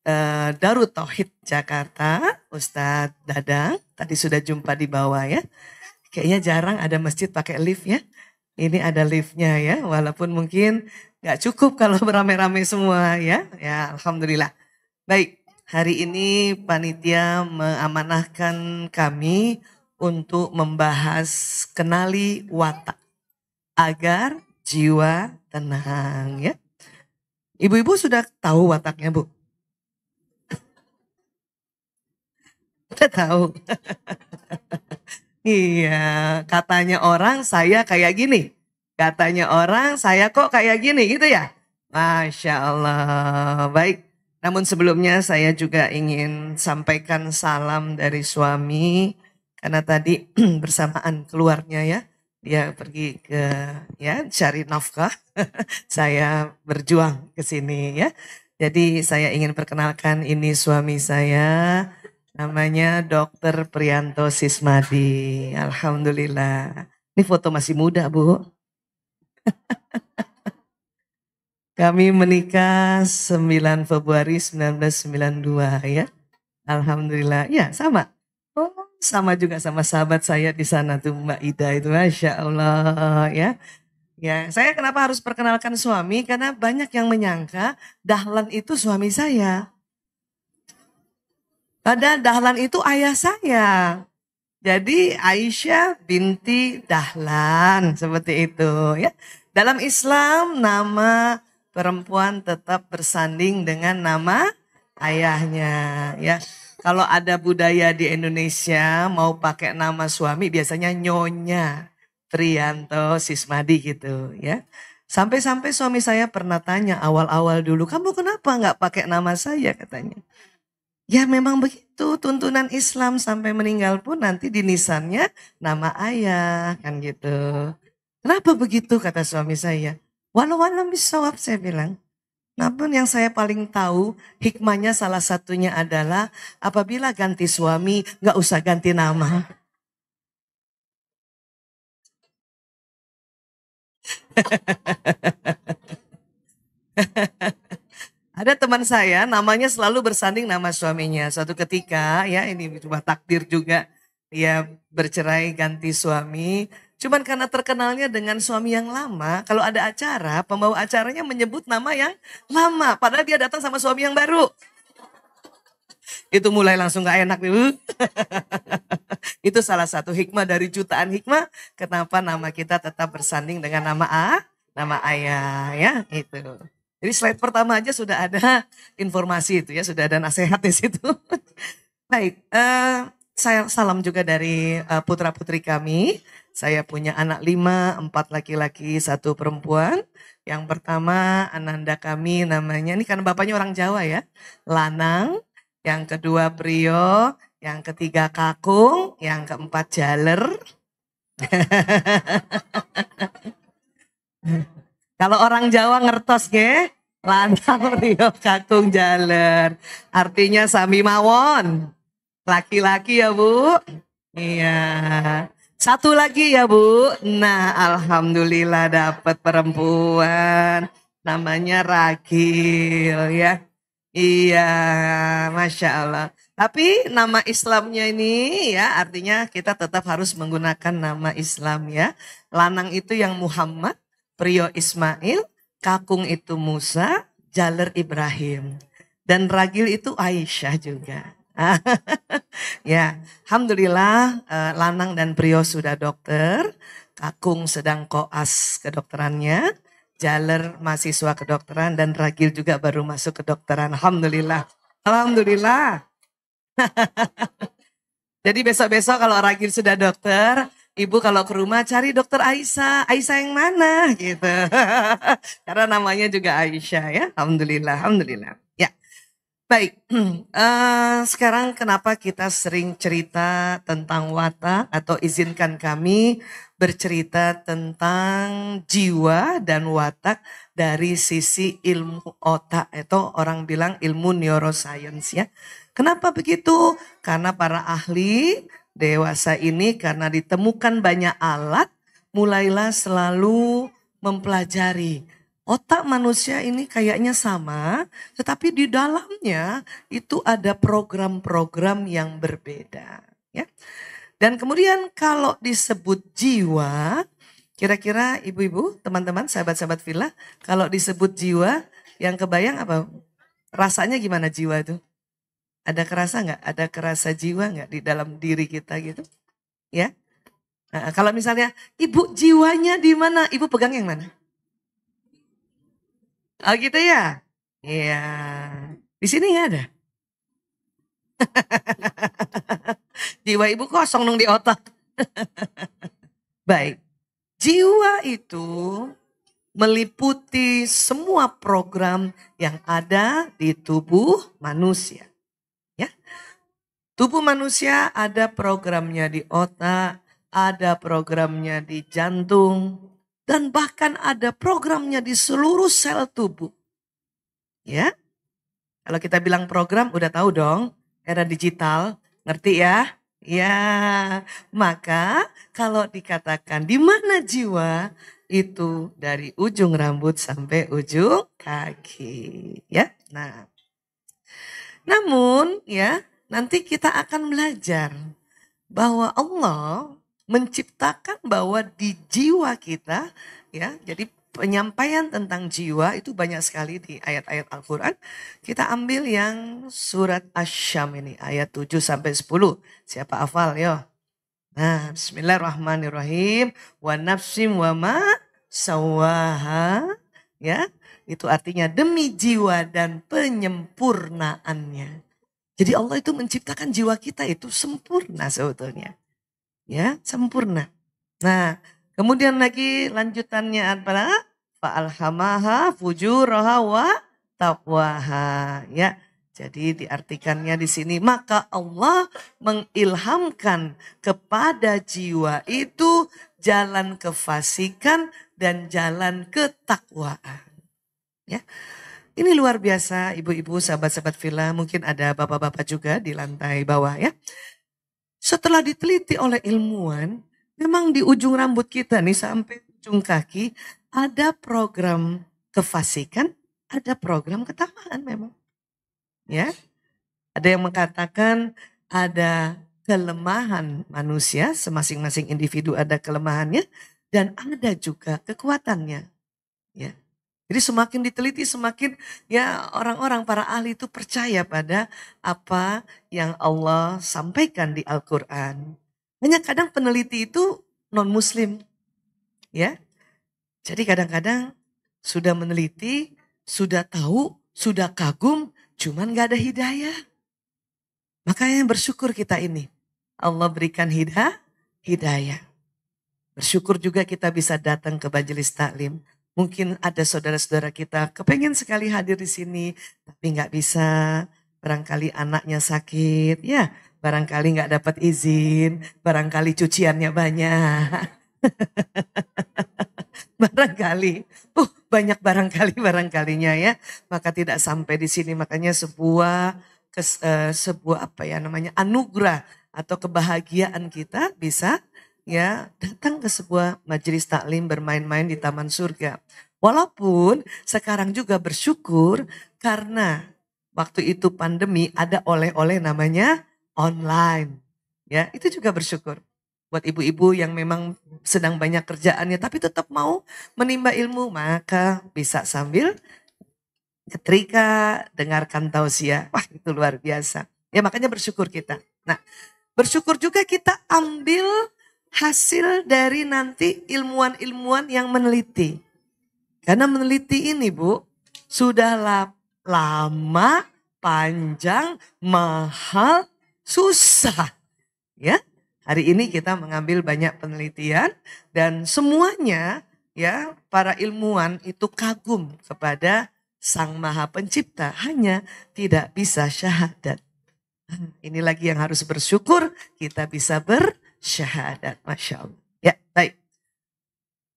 Eh, Darut Tauhid Jakarta, Ustadz Dadang. Tadi sudah jumpa di bawah ya. Kayaknya jarang ada masjid pakai lift ya. Ini ada liftnya ya, walaupun mungkin nggak cukup kalau beramai-ramai semua ya. Ya, alhamdulillah. Baik, hari ini panitia mengamanahkan kami untuk membahas kenali watak agar jiwa tenang ya. Ibu-ibu sudah tahu wataknya, Bu? tahu. iya, katanya orang saya kayak gini. Katanya orang saya kok kayak gini gitu ya. Masya Allah. Baik. Namun sebelumnya saya juga ingin sampaikan salam dari suami. Karena tadi bersamaan keluarnya ya. Dia pergi ke ya cari nafkah. saya berjuang ke sini ya. Jadi saya ingin perkenalkan ini suami saya Namanya Dokter Prianto Sismadi. Alhamdulillah. Ini foto masih muda, Bu. Kami menikah 9 Februari 1992 ya. Alhamdulillah. Ya, sama. Oh, sama juga sama sahabat saya di sana tuh Mbak Ida itu Masya Allah ya. Ya, saya kenapa harus perkenalkan suami karena banyak yang menyangka Dahlan itu suami saya. Padahal Dahlan itu ayah saya. Jadi Aisyah binti Dahlan seperti itu ya. Dalam Islam nama perempuan tetap bersanding dengan nama ayahnya ya. Kalau ada budaya di Indonesia mau pakai nama suami biasanya nyonya Trianto Sismadi gitu ya. Sampai-sampai suami saya pernah tanya awal-awal dulu, kamu kenapa nggak pakai nama saya katanya. Ya memang begitu tuntunan Islam sampai meninggal pun nanti di nisannya nama ayah kan gitu. Kenapa begitu kata suami saya. Walau walau misawab saya bilang. Namun yang saya paling tahu hikmahnya salah satunya adalah apabila ganti suami nggak usah ganti nama. Ada teman saya, namanya selalu bersanding nama suaminya. Suatu ketika, ya ini cuma takdir juga, dia bercerai ganti suami. Cuman karena terkenalnya dengan suami yang lama, kalau ada acara, pembawa acaranya menyebut nama yang lama. Padahal dia datang sama suami yang baru. Itu mulai langsung gak enak nih. Itu salah satu hikmah dari jutaan hikmah. Kenapa nama kita tetap bersanding dengan nama A, nama ayah ya itu. Jadi slide pertama aja sudah ada informasi itu ya, sudah ada nasihat di situ. Baik, uh, saya salam juga dari uh, eh, putra putri kami. Saya punya anak lima, empat laki-laki, satu perempuan. Yang pertama ananda kami namanya, ini karena bapaknya orang Jawa ya, Lanang. Yang kedua Brio. yang ketiga Kakung, yang keempat Jaler. Kalau orang Jawa ngertos ke, lantang Rio Katung jaler. Artinya sami mawon. Laki-laki ya Bu. Iya. Satu lagi ya Bu. Nah Alhamdulillah dapat perempuan. Namanya Ragil ya. Iya, Masya Allah. Tapi nama Islamnya ini ya artinya kita tetap harus menggunakan nama Islam ya. Lanang itu yang Muhammad, Prio Ismail, Kakung itu Musa, Jaler Ibrahim. Dan Ragil itu Aisyah juga. ya, Alhamdulillah eh, Lanang dan Prio sudah dokter, Kakung sedang koas kedokterannya, Jaler mahasiswa kedokteran dan Ragil juga baru masuk kedokteran. Alhamdulillah. Alhamdulillah. Jadi besok-besok kalau Ragil sudah dokter, Ibu kalau ke rumah cari dokter Aisyah, Aisyah yang mana gitu. Karena namanya juga Aisyah ya. Alhamdulillah, alhamdulillah. Ya. Baik. Uh, sekarang kenapa kita sering cerita tentang watak atau izinkan kami bercerita tentang jiwa dan watak dari sisi ilmu otak atau orang bilang ilmu neuroscience ya. Kenapa begitu? Karena para ahli dewasa ini karena ditemukan banyak alat, mulailah selalu mempelajari. Otak manusia ini kayaknya sama, tetapi di dalamnya itu ada program-program yang berbeda, ya. Dan kemudian kalau disebut jiwa, kira-kira ibu-ibu, teman-teman, sahabat-sahabat villa, kalau disebut jiwa, yang kebayang apa? Rasanya gimana jiwa itu? Ada kerasa nggak? Ada kerasa jiwa nggak di dalam diri kita gitu? Ya. Nah, kalau misalnya ibu jiwanya di mana? Ibu pegang yang mana? Oh gitu ya? Iya. Di sini nggak ada. jiwa ibu kosong dong di otak. Baik. Jiwa itu meliputi semua program yang ada di tubuh manusia. Ya. Tubuh manusia ada programnya di otak, ada programnya di jantung, dan bahkan ada programnya di seluruh sel tubuh. Ya. Kalau kita bilang program udah tahu dong, era digital, ngerti ya? Ya, maka kalau dikatakan di mana jiwa itu dari ujung rambut sampai ujung kaki, ya. Nah, namun ya, nanti kita akan belajar bahwa Allah menciptakan bahwa di jiwa kita ya, jadi penyampaian tentang jiwa itu banyak sekali di ayat-ayat Al-Qur'an. Kita ambil yang surat Asy-Syam ini ayat 7 sampai 10. Siapa hafal yo? Nah, bismillahirrahmanirrahim. Wa nafsim wa ma sawaha ya itu artinya demi jiwa dan penyempurnaannya. Jadi Allah itu menciptakan jiwa kita itu sempurna sebetulnya. Ya, sempurna. Nah, kemudian lagi lanjutannya adalah fa'alhamaha fujuraha wa taqwaha. Ya, jadi diartikannya di sini maka Allah mengilhamkan kepada jiwa itu jalan kefasikan dan jalan ketakwaan ya. Ini luar biasa ibu-ibu, sahabat-sahabat villa, mungkin ada bapak-bapak juga di lantai bawah ya. Setelah diteliti oleh ilmuwan, memang di ujung rambut kita nih sampai ujung kaki ada program kefasikan, ada program ketamaan memang. Ya. Ada yang mengatakan ada kelemahan manusia, semasing-masing individu ada kelemahannya dan ada juga kekuatannya. Ya. Jadi semakin diteliti semakin ya orang-orang para ahli itu percaya pada apa yang Allah sampaikan di Al-Qur'an. Hanya kadang peneliti itu non muslim. Ya. Jadi kadang-kadang sudah meneliti, sudah tahu, sudah kagum, cuman gak ada hidayah. Makanya bersyukur kita ini. Allah berikan hidayah, hidayah. Bersyukur juga kita bisa datang ke majelis taklim Mungkin ada saudara-saudara kita kepengen sekali hadir di sini, tapi nggak bisa. Barangkali anaknya sakit, ya. Barangkali nggak dapat izin, barangkali cuciannya banyak. barangkali, uh, banyak barangkali barangkalinya ya. Maka tidak sampai di sini. Makanya sebuah kes, uh, sebuah apa ya namanya anugerah atau kebahagiaan kita bisa ya datang ke sebuah majelis taklim bermain-main di taman surga. Walaupun sekarang juga bersyukur karena waktu itu pandemi ada oleh-oleh namanya online. Ya, itu juga bersyukur buat ibu-ibu yang memang sedang banyak kerjaannya tapi tetap mau menimba ilmu maka bisa sambil ketrika dengarkan tausiah wah itu luar biasa ya makanya bersyukur kita nah bersyukur juga kita ambil hasil dari nanti ilmuwan-ilmuwan yang meneliti. Karena meneliti ini Bu, sudah lama, panjang, mahal, susah. Ya, hari ini kita mengambil banyak penelitian dan semuanya ya para ilmuwan itu kagum kepada Sang Maha Pencipta hanya tidak bisa syahadat. Ini lagi yang harus bersyukur kita bisa ber syahadat. Masya Allah. Ya, baik.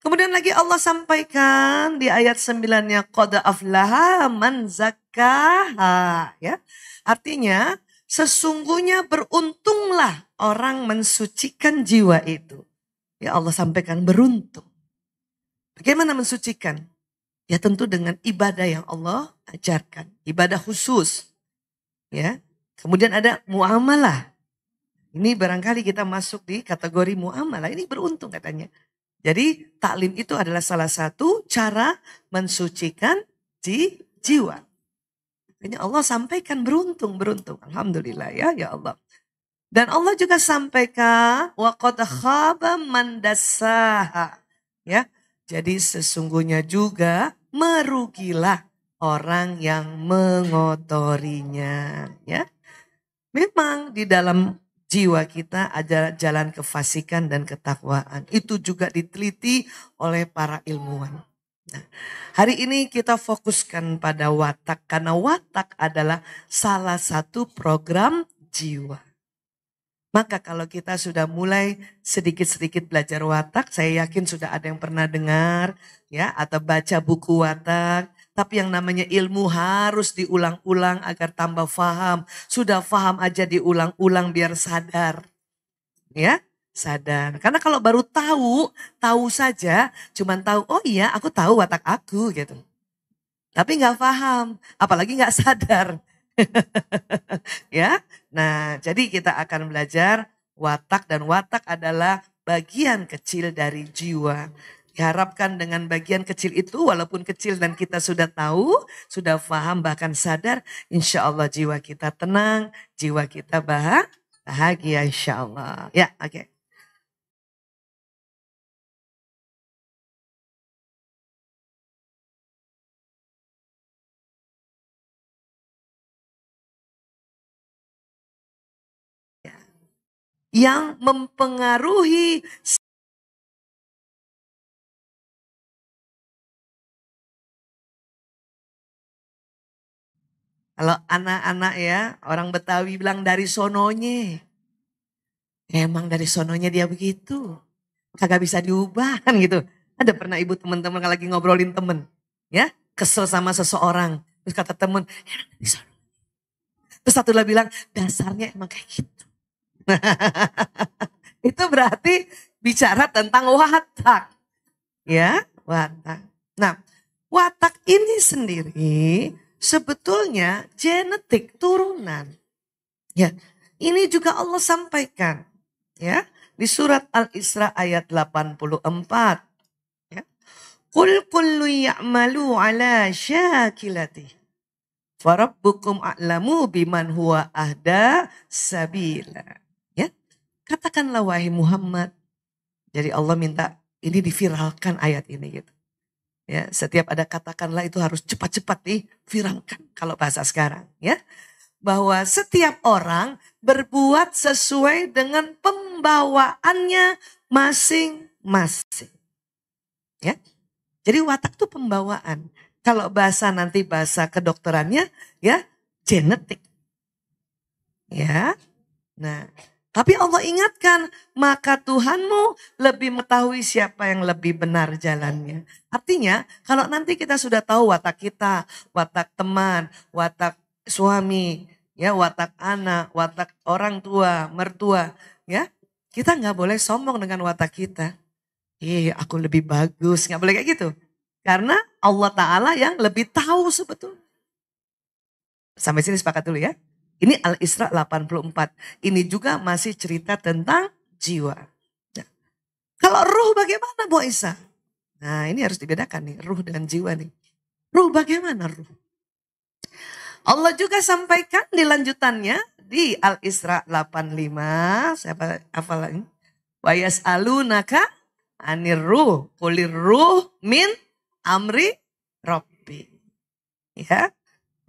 Kemudian lagi Allah sampaikan di ayat sembilannya nya aflaha man zakaha. ya. Artinya sesungguhnya beruntunglah orang mensucikan jiwa itu. Ya Allah sampaikan beruntung. Bagaimana mensucikan? Ya tentu dengan ibadah yang Allah ajarkan, ibadah khusus. Ya. Kemudian ada muamalah ini barangkali kita masuk di kategori muamalah. Ini beruntung katanya. Jadi taklim itu adalah salah satu cara mensucikan di jiwa. Makanya Allah sampaikan beruntung, beruntung. Alhamdulillah ya, ya Allah. Dan Allah juga sampaikan wa qad khaba man Ya. Jadi sesungguhnya juga merugilah orang yang mengotorinya, ya. Memang di dalam jiwa kita adalah jalan kefasikan dan ketakwaan. Itu juga diteliti oleh para ilmuwan. Nah, hari ini kita fokuskan pada watak karena watak adalah salah satu program jiwa. Maka kalau kita sudah mulai sedikit-sedikit belajar watak, saya yakin sudah ada yang pernah dengar ya atau baca buku watak. Tapi yang namanya ilmu harus diulang-ulang agar tambah faham. Sudah faham aja diulang-ulang biar sadar. Ya, sadar. Karena kalau baru tahu, tahu saja, cuman tahu, oh iya aku tahu watak aku gitu. Tapi nggak faham, apalagi nggak sadar. ya, nah jadi kita akan belajar watak dan watak adalah bagian kecil dari jiwa. Diharapkan dengan bagian kecil itu, walaupun kecil dan kita sudah tahu, sudah paham, bahkan sadar, insya Allah jiwa kita tenang, jiwa kita bahagia, insya Allah. Ya, oke. Okay. Ya. yang mempengaruhi Kalau anak-anak ya, orang Betawi bilang dari sononya. Emang dari sononya dia begitu. Kagak bisa diubah kan gitu. Ada pernah ibu teman-teman kalau lagi ngobrolin temen. Ya, kesel sama seseorang. Terus kata temen, ya, emang dari sononya. Terus satu lah bilang, dasarnya emang kayak gitu. Itu berarti bicara tentang watak. Ya, watak. Nah, watak ini sendiri sebetulnya genetik turunan. Ya, ini juga Allah sampaikan ya di surat Al-Isra ayat 84. Ya. Qul kullu ya'malu ala syakilati. Farabbukum a'lamu biman huwa ahda sabila. Ya. Katakanlah wahai Muhammad. Jadi Allah minta ini diviralkan ayat ini gitu. Ya, setiap ada katakanlah itu harus cepat-cepat nih viralkan kalau bahasa sekarang, ya. Bahwa setiap orang berbuat sesuai dengan pembawaannya masing-masing. Ya. Jadi watak itu pembawaan. Kalau bahasa nanti bahasa kedokterannya ya genetik. Ya. Nah, tapi Allah ingatkan, maka Tuhanmu lebih mengetahui siapa yang lebih benar jalannya. Artinya, kalau nanti kita sudah tahu watak kita, watak teman, watak suami, ya watak anak, watak orang tua, mertua, ya kita nggak boleh sombong dengan watak kita. Eh, aku lebih bagus, nggak boleh kayak gitu. Karena Allah Ta'ala yang lebih tahu sebetulnya. Sampai sini sepakat dulu ya. Ini Al-Isra 84. Ini juga masih cerita tentang jiwa. Nah, kalau ruh bagaimana Bu Isa? Nah ini harus dibedakan nih, ruh dengan jiwa nih. Ruh bagaimana ruh? Allah juga sampaikan di lanjutannya di Al-Isra 85. Siapa hafal lagi? Wayas alunaka anir ruh. Kulir ruh min amri robbi. Ya.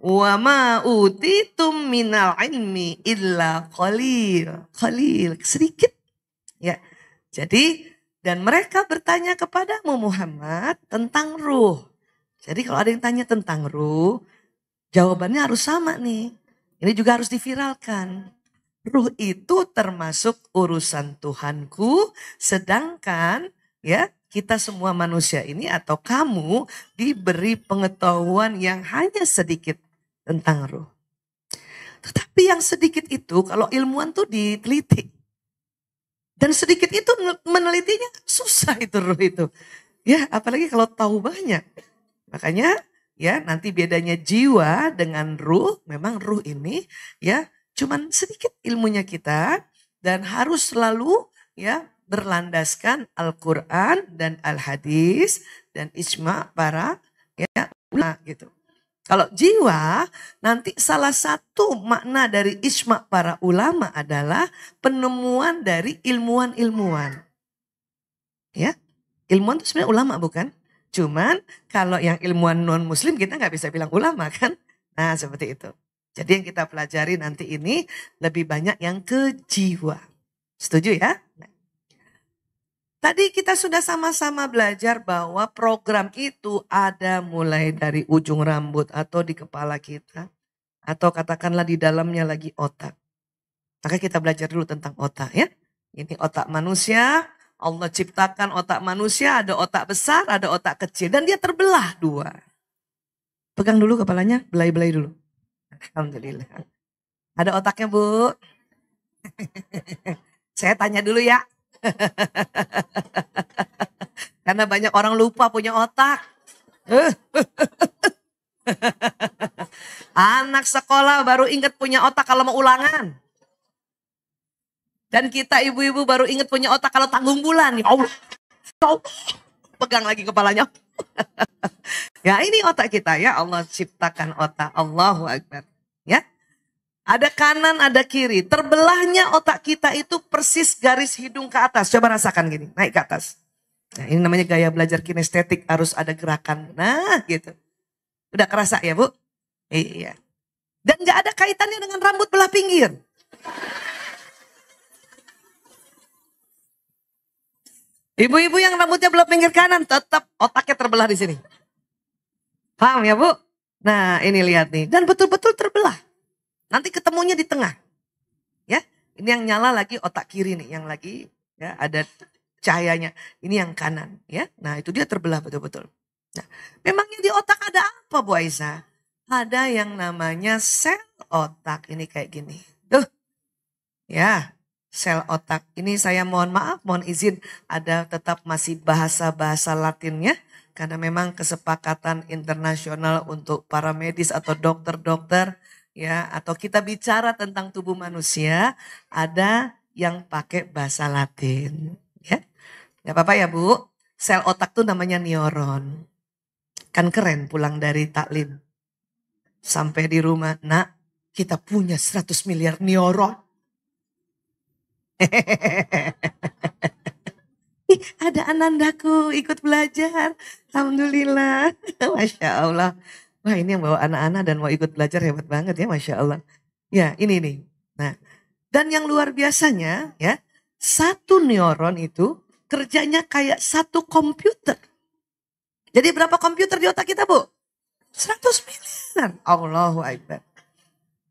Wa ma utitum minal ilmi illa qalil. Qalil, sedikit. Ya. Jadi dan mereka bertanya kepadamu Muhammad tentang ruh. Jadi kalau ada yang tanya tentang ruh, jawabannya harus sama nih. Ini juga harus diviralkan. Ruh itu termasuk urusan Tuhanku, sedangkan ya kita semua manusia ini atau kamu diberi pengetahuan yang hanya sedikit tentang ruh. Tetapi yang sedikit itu kalau ilmuwan tuh diteliti. Dan sedikit itu menelitinya susah itu ruh itu. Ya apalagi kalau tahu banyak. Makanya ya nanti bedanya jiwa dengan ruh. Memang ruh ini ya cuman sedikit ilmunya kita. Dan harus selalu ya berlandaskan Al-Quran dan Al-Hadis dan ijma para ya ulama gitu. Kalau jiwa, nanti salah satu makna dari isma para ulama adalah penemuan dari ilmuwan-ilmuwan. Ya, ilmuwan itu sebenarnya ulama bukan? Cuman kalau yang ilmuwan non muslim kita nggak bisa bilang ulama kan? Nah seperti itu. Jadi yang kita pelajari nanti ini lebih banyak yang ke jiwa. Setuju ya? Nah. Tadi kita sudah sama-sama belajar bahwa program itu ada mulai dari ujung rambut atau di kepala kita. Atau katakanlah di dalamnya lagi otak. Maka kita belajar dulu tentang otak ya. Ini otak manusia, Allah ciptakan otak manusia, ada otak besar, ada otak kecil. Dan dia terbelah dua. Pegang dulu kepalanya, belai-belai dulu. Alhamdulillah. Ada otaknya bu? Saya tanya dulu ya. Karena banyak orang lupa punya otak. Anak sekolah baru ingat punya otak kalau mau ulangan. Dan kita ibu-ibu baru ingat punya otak kalau tanggung bulan. Ya Allah. Oh, pegang lagi kepalanya. ya ini otak kita ya Allah ciptakan otak. Allahu Akbar. Ada kanan, ada kiri. Terbelahnya otak kita itu persis garis hidung ke atas. Coba rasakan gini, naik ke atas. Nah, ini namanya gaya belajar kinestetik harus ada gerakan. Nah, gitu. Udah kerasa ya, Bu? Iya. Dan nggak ada kaitannya dengan rambut belah pinggir. Ibu-ibu yang rambutnya belah pinggir kanan tetap otaknya terbelah di sini. Paham ya, Bu? Nah, ini lihat nih. Dan betul-betul terbelah. Nanti ketemunya di tengah. Ya, ini yang nyala lagi otak kiri nih, yang lagi ya ada cahayanya. Ini yang kanan, ya. Nah, itu dia terbelah betul-betul. Nah, memangnya di otak ada apa, Bu Aisyah? Ada yang namanya sel otak ini kayak gini. Tuh, Ya, sel otak. Ini saya mohon maaf, mohon izin ada tetap masih bahasa-bahasa Latinnya karena memang kesepakatan internasional untuk para medis atau dokter-dokter ya atau kita bicara tentang tubuh manusia ada yang pakai bahasa Latin ya nggak apa-apa ya bu sel otak tuh namanya neuron kan keren pulang dari taklim sampai di rumah nak kita punya 100 miliar neuron Ih, ada anandaku ikut belajar. Alhamdulillah. Masya Allah. Wah ini yang bawa anak-anak dan mau ikut belajar hebat banget ya Masya Allah. Ya ini nih. Nah dan yang luar biasanya ya satu neuron itu kerjanya kayak satu komputer. Jadi berapa komputer di otak kita bu? 100 miliar. Allahu Akbar.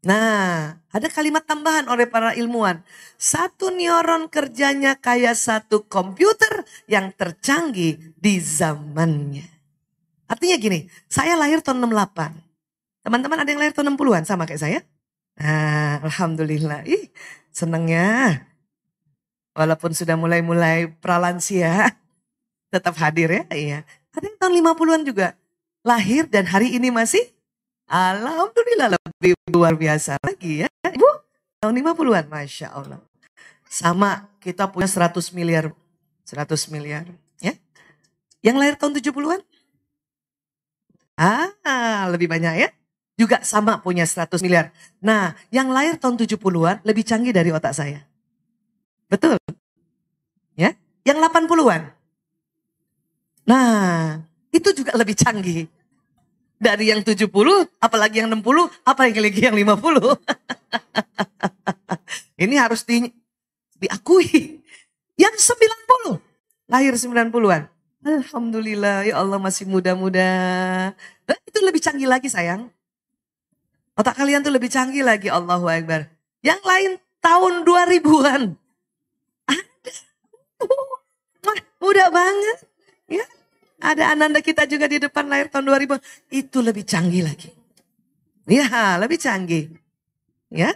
Nah, ada kalimat tambahan oleh para ilmuwan. Satu neuron kerjanya kayak satu komputer yang tercanggih di zamannya. Artinya gini, saya lahir tahun 68. Teman-teman ada yang lahir tahun 60-an sama kayak saya? Nah, alhamdulillah. Ih, senengnya. Walaupun sudah mulai-mulai pralansia, tetap hadir ya. Iya. Ada yang tahun 50-an juga lahir dan hari ini masih alhamdulillah lebih luar biasa lagi ya. Ibu, tahun 50-an, Masya Allah. Sama, kita punya 100 miliar. 100 miliar, ya. Yang lahir tahun 70-an? Ah, lebih banyak ya. Juga sama punya 100 miliar. Nah, yang lahir tahun 70-an lebih canggih dari otak saya. Betul. Ya. Yang 80-an. Nah, itu juga lebih canggih. Dari yang 70, apalagi yang 60, apalagi yang 50. Ini harus di, diakui. Yang 90, lahir 90-an. Alhamdulillah, ya Allah masih muda-muda. Eh, itu lebih canggih lagi sayang. Otak kalian tuh lebih canggih lagi, Allahu Akbar. Yang lain tahun 2000-an. Ada. Muda banget. Ya. Ada ananda kita juga di depan lahir tahun 2000. Itu lebih canggih lagi. Ya, lebih canggih. Ya.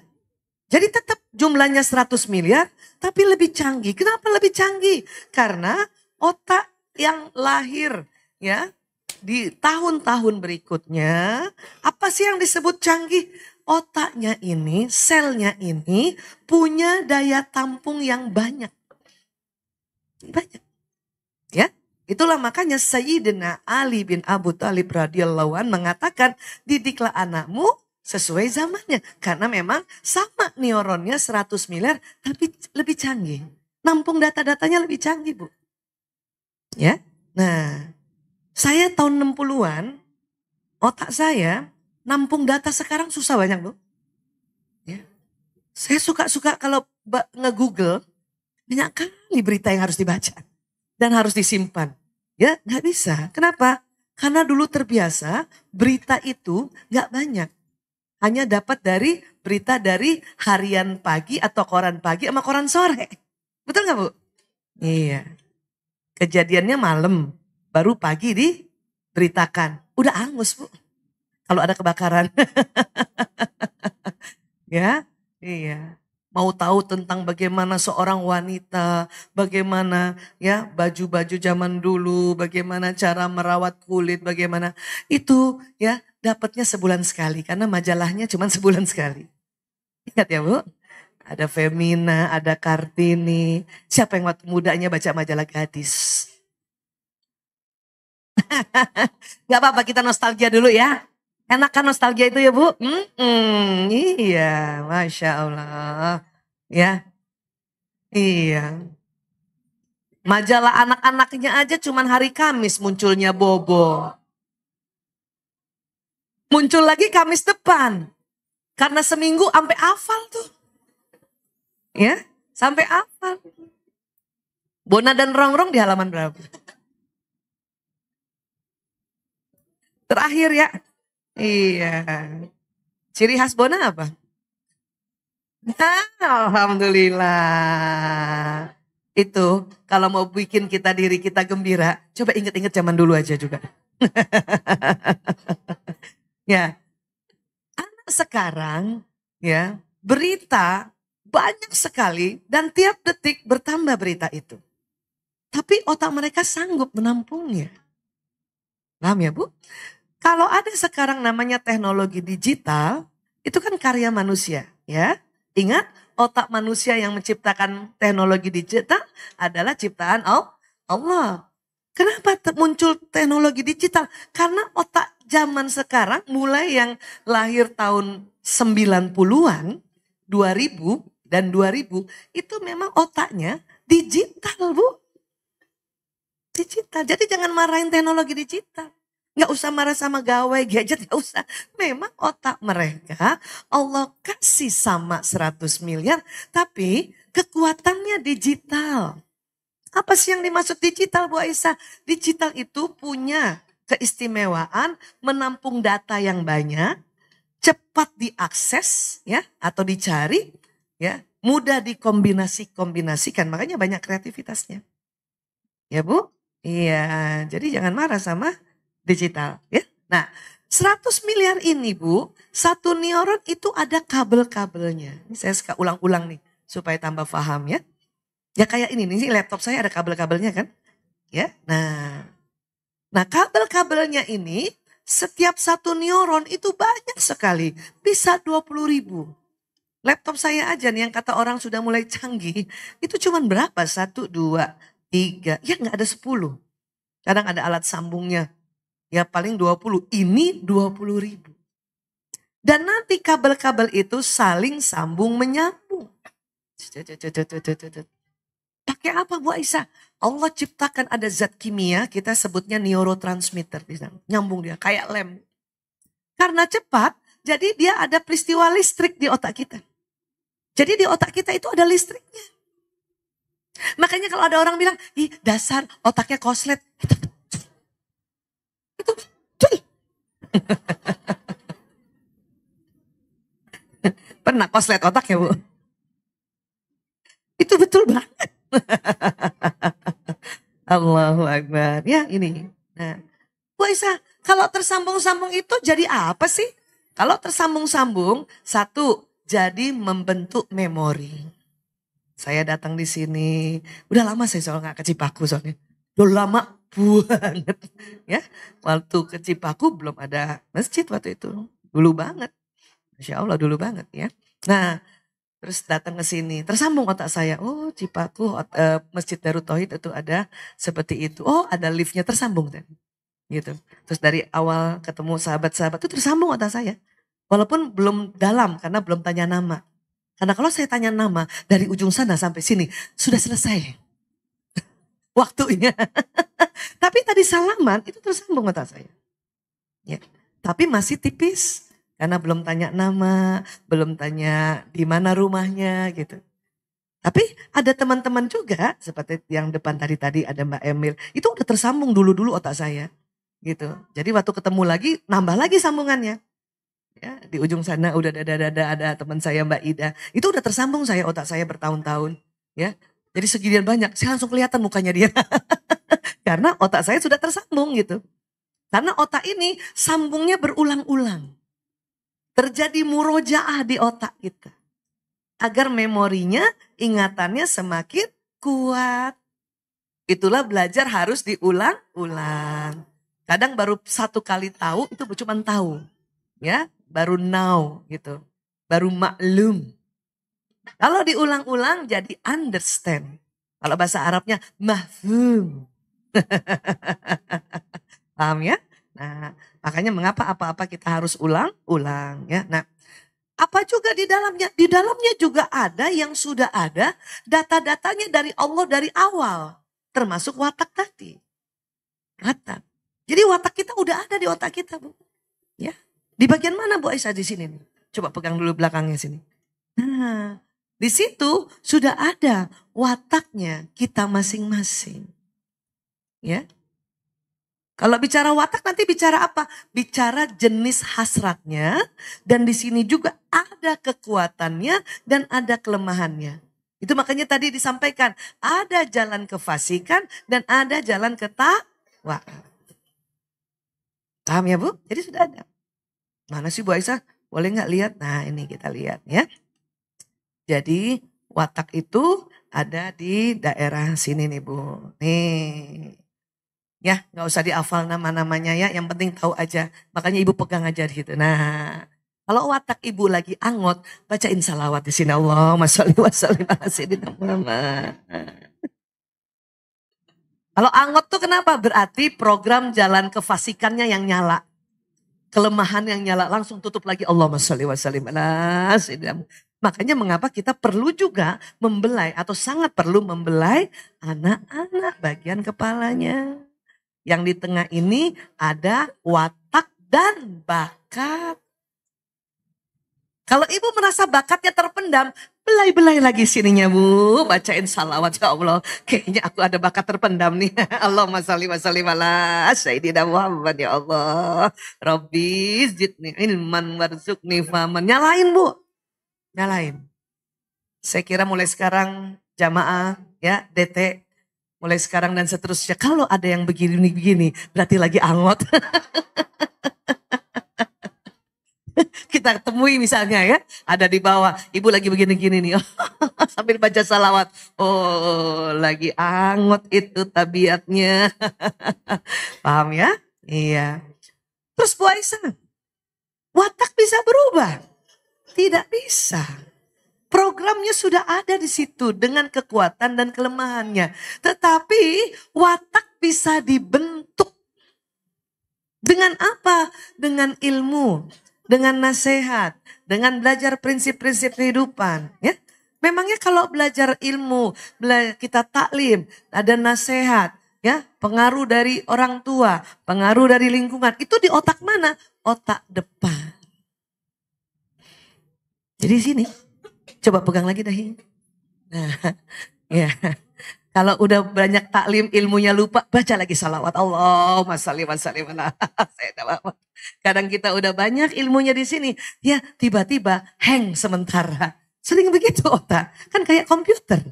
Jadi tetap jumlahnya 100 miliar, tapi lebih canggih. Kenapa lebih canggih? Karena otak yang lahir ya di tahun-tahun berikutnya apa sih yang disebut canggih otaknya ini selnya ini punya daya tampung yang banyak banyak ya Itulah makanya Sayyidina Ali bin Abu Thalib radhiyallahu an mengatakan didiklah anakmu sesuai zamannya karena memang sama neuronnya 100 miliar tapi lebih canggih. Nampung data-datanya lebih canggih, Bu. Ya. Nah, saya tahun 60-an otak saya nampung data sekarang susah banyak loh. Ya. Saya suka-suka kalau nge-google banyak kali berita yang harus dibaca dan harus disimpan. Ya, nggak bisa. Kenapa? Karena dulu terbiasa berita itu nggak banyak. Hanya dapat dari berita dari harian pagi atau koran pagi sama koran sore. Betul nggak Bu? Iya. Kejadiannya malam, baru pagi diberitakan. Udah angus bu, kalau ada kebakaran. ya, iya. Mau tahu tentang bagaimana seorang wanita, bagaimana ya baju-baju zaman dulu, bagaimana cara merawat kulit, bagaimana itu ya dapatnya sebulan sekali karena majalahnya cuma sebulan sekali. Ingat ya bu, ada Femina, ada Kartini. Siapa yang waktu mudanya baca majalah gadis? Gak apa-apa kita nostalgia dulu ya. Enak kan nostalgia itu ya Bu? Mm-mm, iya, Masya Allah. Ya, iya. Majalah anak-anaknya aja cuman hari Kamis munculnya Bobo. Muncul lagi Kamis depan. Karena seminggu sampai hafal tuh. Ya, sampai apa? Bona dan Rongrong di halaman berapa? Terakhir ya. Iya. Ciri khas Bona apa? Nah, Alhamdulillah. Itu kalau mau bikin kita diri kita gembira, coba inget-inget zaman dulu aja juga. ya. Anak sekarang ya, berita banyak sekali dan tiap detik bertambah berita itu. Tapi otak mereka sanggup menampungnya. Paham ya Bu? Kalau ada sekarang namanya teknologi digital, itu kan karya manusia ya. Ingat otak manusia yang menciptakan teknologi digital adalah ciptaan Allah. Kenapa muncul teknologi digital? Karena otak zaman sekarang mulai yang lahir tahun 90-an, 2000, dan 2000 itu memang otaknya digital bu. Digital. Jadi jangan marahin teknologi digital. Gak usah marah sama gawai, gadget, nggak usah. Memang otak mereka Allah kasih sama 100 miliar, tapi kekuatannya digital. Apa sih yang dimaksud digital Bu Aisyah? Digital itu punya keistimewaan menampung data yang banyak, cepat diakses ya atau dicari, ya mudah dikombinasi-kombinasikan makanya banyak kreativitasnya ya bu iya jadi jangan marah sama digital ya nah 100 miliar ini bu satu neuron itu ada kabel-kabelnya ini saya suka ulang-ulang nih supaya tambah paham ya ya kayak ini nih laptop saya ada kabel-kabelnya kan ya nah nah kabel-kabelnya ini setiap satu neuron itu banyak sekali bisa 20 ribu Laptop saya aja nih yang kata orang sudah mulai canggih, itu cuman berapa? Satu, dua, tiga, ya nggak ada sepuluh. Kadang ada alat sambungnya, ya paling dua puluh. Ini dua puluh ribu. Dan nanti kabel-kabel itu saling sambung menyambung. Pakai apa Bu Aisyah? Allah ciptakan ada zat kimia, kita sebutnya neurotransmitter. Nyambung dia, kayak lem. Karena cepat, jadi dia ada peristiwa listrik di otak kita. Jadi di otak kita itu ada listriknya. Makanya kalau ada orang bilang, ih dasar otaknya koslet. Itu itu cuy. Pernah koslet otak ya bu? Itu betul banget. Allahu Akbar. Ya ini. Nah. Bu Aisyah, kalau tersambung-sambung itu jadi apa sih? Kalau tersambung-sambung, satu, jadi membentuk memori. Saya datang di sini, udah lama saya soal nggak ke Cipaku soalnya. Udah lama banget ya. Waktu ke Cipaku belum ada masjid waktu itu. Dulu banget. Masya Allah dulu banget ya. Nah terus datang ke sini tersambung otak saya oh Cipaku uh, masjid Darut Tauhid itu ada seperti itu oh ada liftnya tersambung tadi gitu terus dari awal ketemu sahabat-sahabat itu tersambung otak saya Walaupun belum dalam karena belum tanya nama. Karena kalau saya tanya nama dari ujung sana sampai sini sudah selesai waktunya. Tapi tadi salaman itu tersambung otak saya. Ya. Tapi masih tipis karena belum tanya nama, belum tanya di mana rumahnya gitu. Tapi ada teman-teman juga seperti yang depan tadi tadi ada Mbak Emil, itu udah tersambung dulu-dulu otak saya gitu. Jadi waktu ketemu lagi nambah lagi sambungannya ya di ujung sana udah ada ada ada, ada teman saya Mbak Ida itu udah tersambung saya otak saya bertahun-tahun ya jadi seginian banyak saya langsung kelihatan mukanya dia karena otak saya sudah tersambung gitu karena otak ini sambungnya berulang-ulang terjadi murojaah di otak kita agar memorinya ingatannya semakin kuat itulah belajar harus diulang-ulang kadang baru satu kali tahu itu cuma tahu ya baru now gitu, baru maklum. Kalau diulang-ulang jadi understand. Kalau bahasa Arabnya mahfum. Paham ya? Nah, makanya mengapa apa-apa kita harus ulang-ulang ya. Nah, apa juga di dalamnya? Di dalamnya juga ada yang sudah ada data-datanya dari Allah dari awal. Termasuk watak tadi. Watak. Jadi watak kita udah ada di otak kita, Bu. Ya. Di bagian mana Bu Aisyah di sini? Coba pegang dulu belakangnya sini. Nah, di situ sudah ada wataknya kita masing-masing. Ya. Kalau bicara watak nanti bicara apa? Bicara jenis hasratnya dan di sini juga ada kekuatannya dan ada kelemahannya. Itu makanya tadi disampaikan ada jalan kefasikan dan ada jalan ketakwaan. Paham ya Bu? Jadi sudah ada. Mana sih Bu Aisyah? Boleh nggak lihat? Nah ini kita lihat ya. Jadi watak itu ada di daerah sini nih Bu. Nih. Ya nggak usah dihafal nama-namanya ya. Yang penting tahu aja. Makanya Ibu pegang aja gitu. Nah kalau watak ibu lagi angot, bacain salawat di sini Allah, masalim masalim ala sayyidina Kalau angot tuh kenapa? Berarti program jalan kefasikannya yang nyala kelemahan yang nyala langsung tutup lagi Allahumma sholli wa Makanya mengapa kita perlu juga membelai atau sangat perlu membelai anak-anak bagian kepalanya. Yang di tengah ini ada watak dan bakat. Kalau ibu merasa bakatnya terpendam, belai-belai lagi sininya bu. Bacain salawat ya Allah. Kayaknya aku ada bakat terpendam nih. Allah masalim masalim malah. ala Sayyidina Muhammad ya Allah. Rabbi zidni ilman warzukni faman. Nyalain bu. Nyalain. Saya kira mulai sekarang jamaah ya DT mulai sekarang dan seterusnya. Kalau ada yang begini-begini berarti lagi angot. kita temui misalnya ya, ada di bawah, ibu lagi begini-gini nih, sambil baca salawat, oh lagi angot itu tabiatnya, paham ya? Iya. Terus puasa, watak bisa berubah? Tidak bisa. Programnya sudah ada di situ dengan kekuatan dan kelemahannya. Tetapi watak bisa dibentuk. Dengan apa? Dengan ilmu dengan nasihat, dengan belajar prinsip-prinsip kehidupan, ya. Memangnya kalau belajar ilmu, kita taklim, ada nasihat, ya, pengaruh dari orang tua, pengaruh dari lingkungan, itu di otak mana? Otak depan. Jadi sini, coba pegang lagi dahi. Nah, ya. Kalau udah banyak taklim ilmunya lupa, baca lagi salawat Allah, masalim masalim Kadang kita udah banyak ilmunya di sini, ya tiba-tiba hang sementara. Sering begitu otak, kan kayak komputer.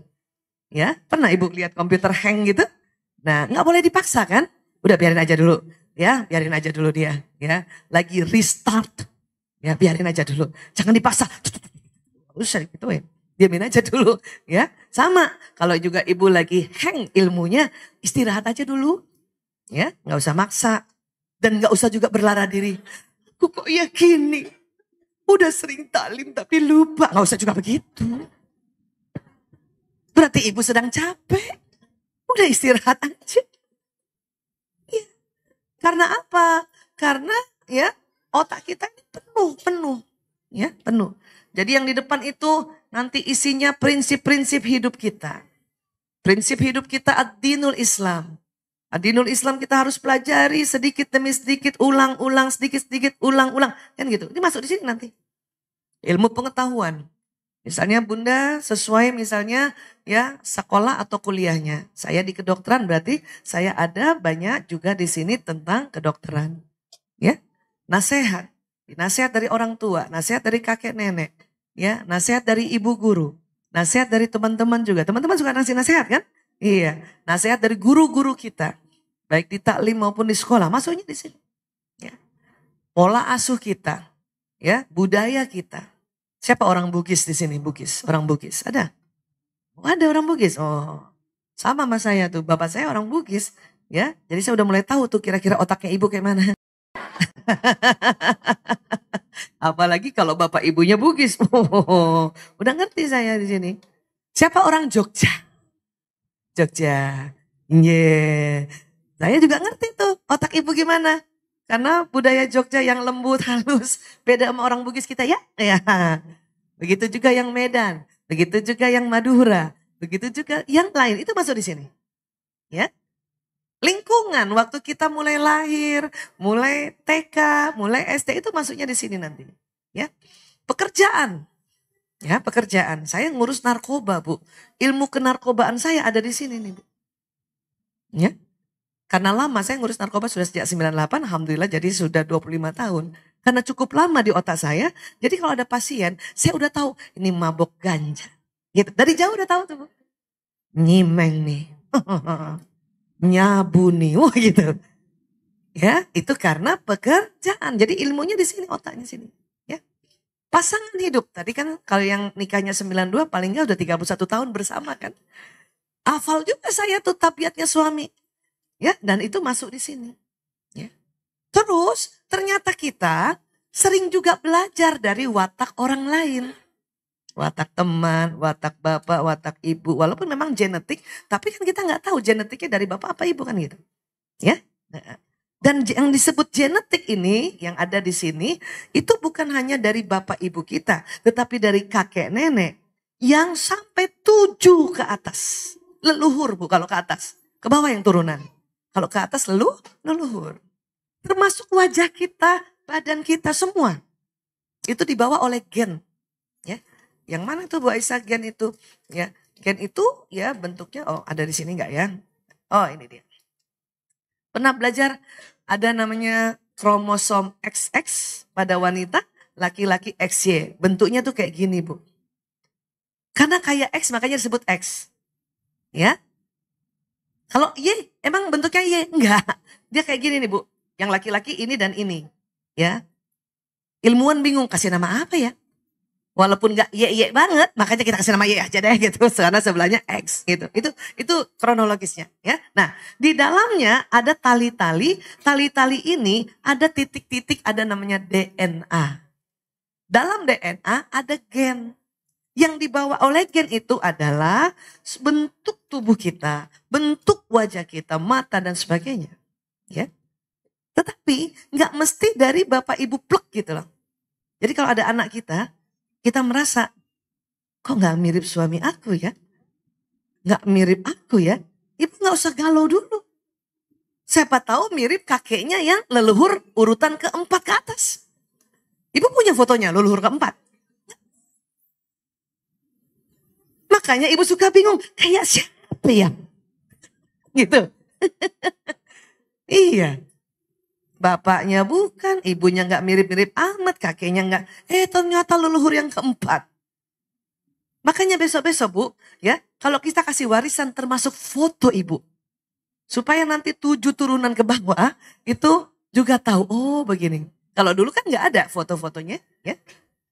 Ya, pernah ibu lihat komputer hang gitu? Nah, nggak boleh dipaksa kan? Udah biarin aja dulu, ya biarin aja dulu dia, ya lagi restart, ya biarin aja dulu. Jangan dipaksa, usah ya diamin aja dulu ya. Sama kalau juga ibu lagi hang ilmunya istirahat aja dulu ya, nggak usah maksa dan nggak usah juga berlara diri. Aku kok ya gini, udah sering talim tapi lupa, nggak usah juga begitu. Berarti ibu sedang capek, udah istirahat aja. Ya. Karena apa? Karena ya otak kita ini penuh, penuh, ya penuh. Jadi yang di depan itu Nanti isinya prinsip-prinsip hidup kita. Prinsip hidup kita ad-dinul Islam. Adinul Islam kita harus pelajari sedikit demi sedikit, ulang-ulang, sedikit-sedikit, ulang-ulang. Kan gitu. Ini masuk di sini nanti. Ilmu pengetahuan. Misalnya bunda sesuai misalnya ya sekolah atau kuliahnya. Saya di kedokteran berarti saya ada banyak juga di sini tentang kedokteran. Ya, Nasehat. Nasehat dari orang tua, nasehat dari kakek nenek. Ya, nasihat dari ibu guru, nasihat dari teman-teman juga. Teman-teman suka ngasih nasihat kan? Iya, nasihat dari guru-guru kita. Baik di taklim maupun di sekolah, masuknya di sini. Ya. Pola asuh kita, ya, budaya kita. Siapa orang Bugis di sini? Bugis, orang Bugis. Ada? Oh, ada orang Bugis. Oh, sama sama saya tuh. Bapak saya orang Bugis, ya. Jadi saya udah mulai tahu tuh kira-kira otaknya ibu kayak mana. Apalagi kalau bapak ibunya Bugis. udah ngerti saya di sini. Siapa orang Jogja? Jogja. Yeah. Saya juga ngerti tuh otak ibu gimana. Karena budaya Jogja yang lembut, halus. Beda sama orang Bugis kita ya. ya. Begitu juga yang Medan. Begitu juga yang Madura. Begitu juga yang lain. Itu masuk di sini. Ya lingkungan waktu kita mulai lahir, mulai TK, mulai SD itu masuknya di sini nanti, ya. Pekerjaan. Ya, pekerjaan. Saya ngurus narkoba, Bu. Ilmu kenarkobaan saya ada di sini nih, Bu. Ya. Karena lama saya ngurus narkoba sudah sejak 98, alhamdulillah jadi sudah 25 tahun. Karena cukup lama di otak saya, jadi kalau ada pasien, saya udah tahu ini mabok ganja. Gitu. Dari jauh udah tahu tuh, Bu. Nyimeng nih. nyabuni wah gitu ya itu karena pekerjaan jadi ilmunya di sini otaknya sini ya pasangan hidup tadi kan kalau yang nikahnya 92 paling nggak udah 31 tahun bersama kan hafal juga saya tuh tabiatnya suami ya dan itu masuk di sini ya terus ternyata kita sering juga belajar dari watak orang lain watak teman, watak bapak, watak ibu. Walaupun memang genetik, tapi kan kita nggak tahu genetiknya dari bapak apa ibu kan gitu. Ya. Dan yang disebut genetik ini yang ada di sini itu bukan hanya dari bapak ibu kita, tetapi dari kakek nenek yang sampai tujuh ke atas. Leluhur bu kalau ke atas, ke bawah yang turunan. Kalau ke atas leluh leluhur. Termasuk wajah kita, badan kita semua. Itu dibawa oleh gen yang mana tuh Bu Aisyah gen itu? Ya, gen itu ya bentuknya oh ada di sini nggak ya? Oh ini dia. Pernah belajar ada namanya kromosom XX pada wanita, laki-laki XY. Bentuknya tuh kayak gini Bu. Karena kayak X makanya disebut X. Ya. Kalau Y emang bentuknya Y? Enggak. Dia kayak gini nih Bu. Yang laki-laki ini dan ini. Ya. Ilmuwan bingung kasih nama apa ya? walaupun nggak ye iya, ye iya banget makanya kita kasih nama ye iya aja deh gitu karena sebelahnya x gitu itu itu kronologisnya ya nah di dalamnya ada tali-tali tali-tali ini ada titik-titik ada namanya DNA dalam DNA ada gen yang dibawa oleh gen itu adalah bentuk tubuh kita bentuk wajah kita mata dan sebagainya ya tetapi nggak mesti dari bapak ibu plek gitu loh jadi kalau ada anak kita kita merasa kok nggak mirip suami aku ya, nggak mirip aku ya. Ibu nggak usah galau dulu. Siapa tahu mirip kakeknya yang leluhur urutan keempat ke atas. Ibu punya fotonya leluhur keempat. Makanya ibu suka bingung, kayak siapa ya? Gitu. iya. Bapaknya bukan, ibunya nggak mirip-mirip amat, kakeknya nggak. Eh ternyata leluhur yang keempat. Makanya besok-besok bu, ya kalau kita kasih warisan termasuk foto ibu. Supaya nanti tujuh turunan ke bawah itu juga tahu, oh begini. Kalau dulu kan nggak ada foto-fotonya, ya.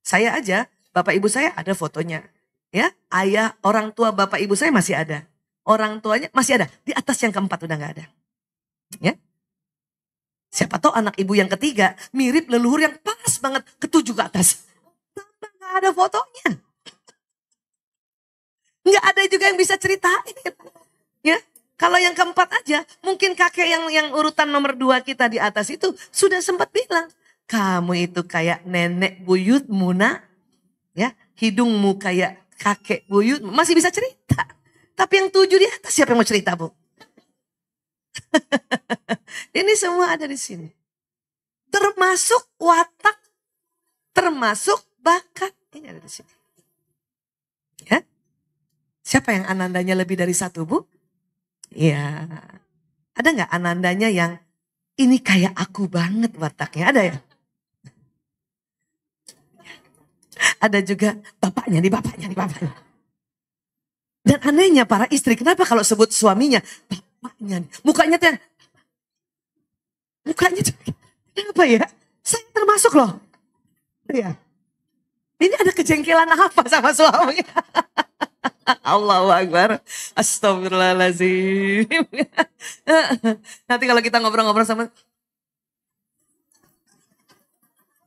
Saya aja, bapak ibu saya ada fotonya. Ya, ayah orang tua bapak ibu saya masih ada. Orang tuanya masih ada. Di atas yang keempat udah nggak ada. Ya, Siapa tahu anak ibu yang ketiga mirip leluhur yang pas banget ketujuh ke atas. Tambah gak ada fotonya. Gak ada juga yang bisa ceritain. Ya, kalau yang keempat aja, mungkin kakek yang yang urutan nomor dua kita di atas itu sudah sempat bilang, kamu itu kayak nenek buyut Muna, ya hidungmu kayak kakek buyut, masih bisa cerita. Tapi yang tujuh di atas siapa yang mau cerita bu? Ini semua ada di sini. Termasuk watak, termasuk bakat. Ini ada di sini. Ya. Siapa yang anandanya lebih dari satu, Bu? Iya. Ada nggak anandanya yang ini kayak aku banget wataknya? Ada ya? Ada juga bapaknya nih, bapaknya nih, bapaknya. Dan anehnya para istri, kenapa kalau sebut suaminya, mukanya, mukanya tuh mukanya tuh apa ya? Saya termasuk loh. Ya. Ini ada kejengkelan apa sama suami? Allah Akbar. Astagfirullahaladzim. Nanti kalau kita ngobrol-ngobrol sama...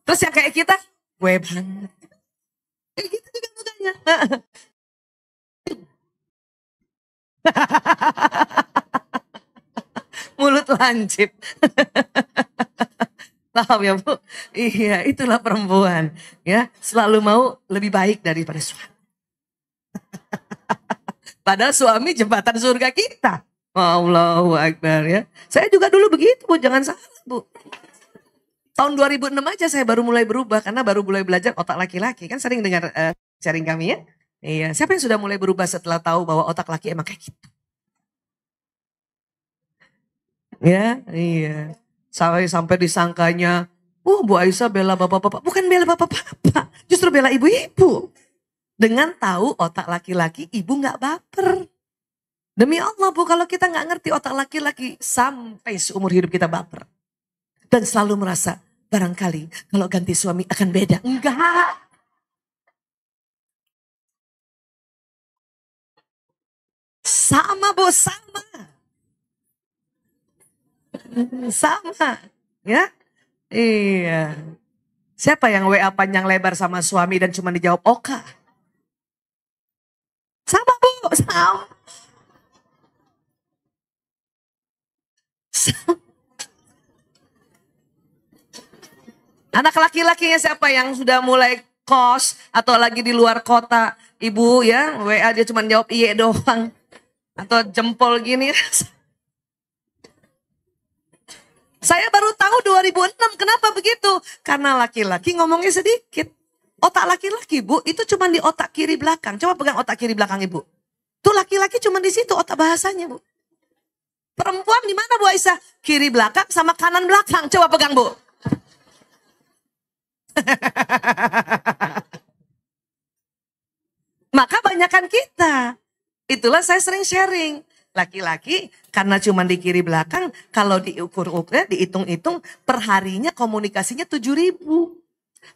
Terus yang kayak kita, gue banget. Kayak gitu juga mukanya. Mulut lancip. Paham ya Bu? Iya, itulah perempuan. Ya, selalu mau lebih baik daripada suami. Padahal suami jembatan surga kita. Allahu Akbar ya. Saya juga dulu begitu Bu, jangan salah Bu. Tahun 2006 aja saya baru mulai berubah karena baru mulai belajar otak laki-laki. Kan sering dengar uh, sharing kami ya. Iya, siapa yang sudah mulai berubah setelah tahu bahwa otak laki emang kayak gitu? Ya, iya. Sampai sampai disangkanya, "Oh, Bu Aisyah bela bapak-bapak." Bukan bela bapak-bapak, justru bela ibu-ibu. Dengan tahu otak laki-laki ibu nggak baper. Demi Allah bu, kalau kita nggak ngerti otak laki-laki sampai seumur hidup kita baper. Dan selalu merasa, barangkali kalau ganti suami akan beda. Enggak. Sama bos sama. Sama, ya. Iya. Siapa yang WA panjang lebar sama suami dan cuma dijawab oka? Sama bu, sama. Anak laki-lakinya siapa yang sudah mulai kos atau lagi di luar kota, ibu ya, WA dia cuma jawab iya doang atau jempol gini. Saya baru tahu 2006 kenapa begitu? Karena laki-laki ngomongnya sedikit. Otak laki-laki, Bu, itu cuma di otak kiri belakang. Coba pegang otak kiri belakang, Ibu. Tuh laki-laki cuma di situ otak bahasanya, Bu. Perempuan di mana, Bu Aisyah? Kiri belakang sama kanan belakang. Coba pegang, Bu. Maka banyakkan kita Itulah saya sering sharing. Laki-laki karena cuma di kiri belakang, kalau diukur-ukur, dihitung-hitung, perharinya komunikasinya 7 ribu.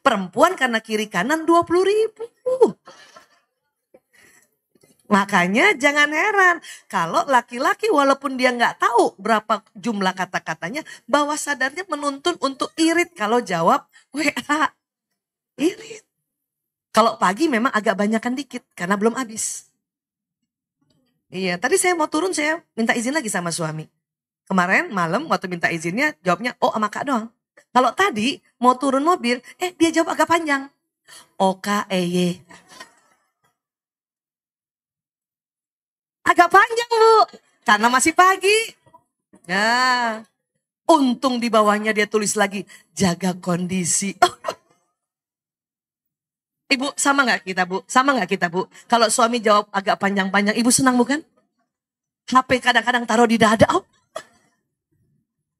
Perempuan karena kiri kanan 20 ribu. Makanya jangan heran kalau laki-laki walaupun dia nggak tahu berapa jumlah kata-katanya, bawah sadarnya menuntun untuk irit kalau jawab WA. Irit. Kalau pagi memang agak banyakan dikit karena belum habis. Iya, tadi saya mau turun saya minta izin lagi sama suami. Kemarin malam waktu minta izinnya jawabnya oh sama kak doang. Kalau tadi mau turun mobil, eh dia jawab agak panjang. Oka oh, eye. Eh, agak panjang bu, karena masih pagi. Ya, untung di bawahnya dia tulis lagi jaga kondisi. Ibu sama nggak kita bu? Sama nggak kita bu? Kalau suami jawab agak panjang-panjang, ibu senang bukan? HP kadang-kadang taruh di dada. Oh.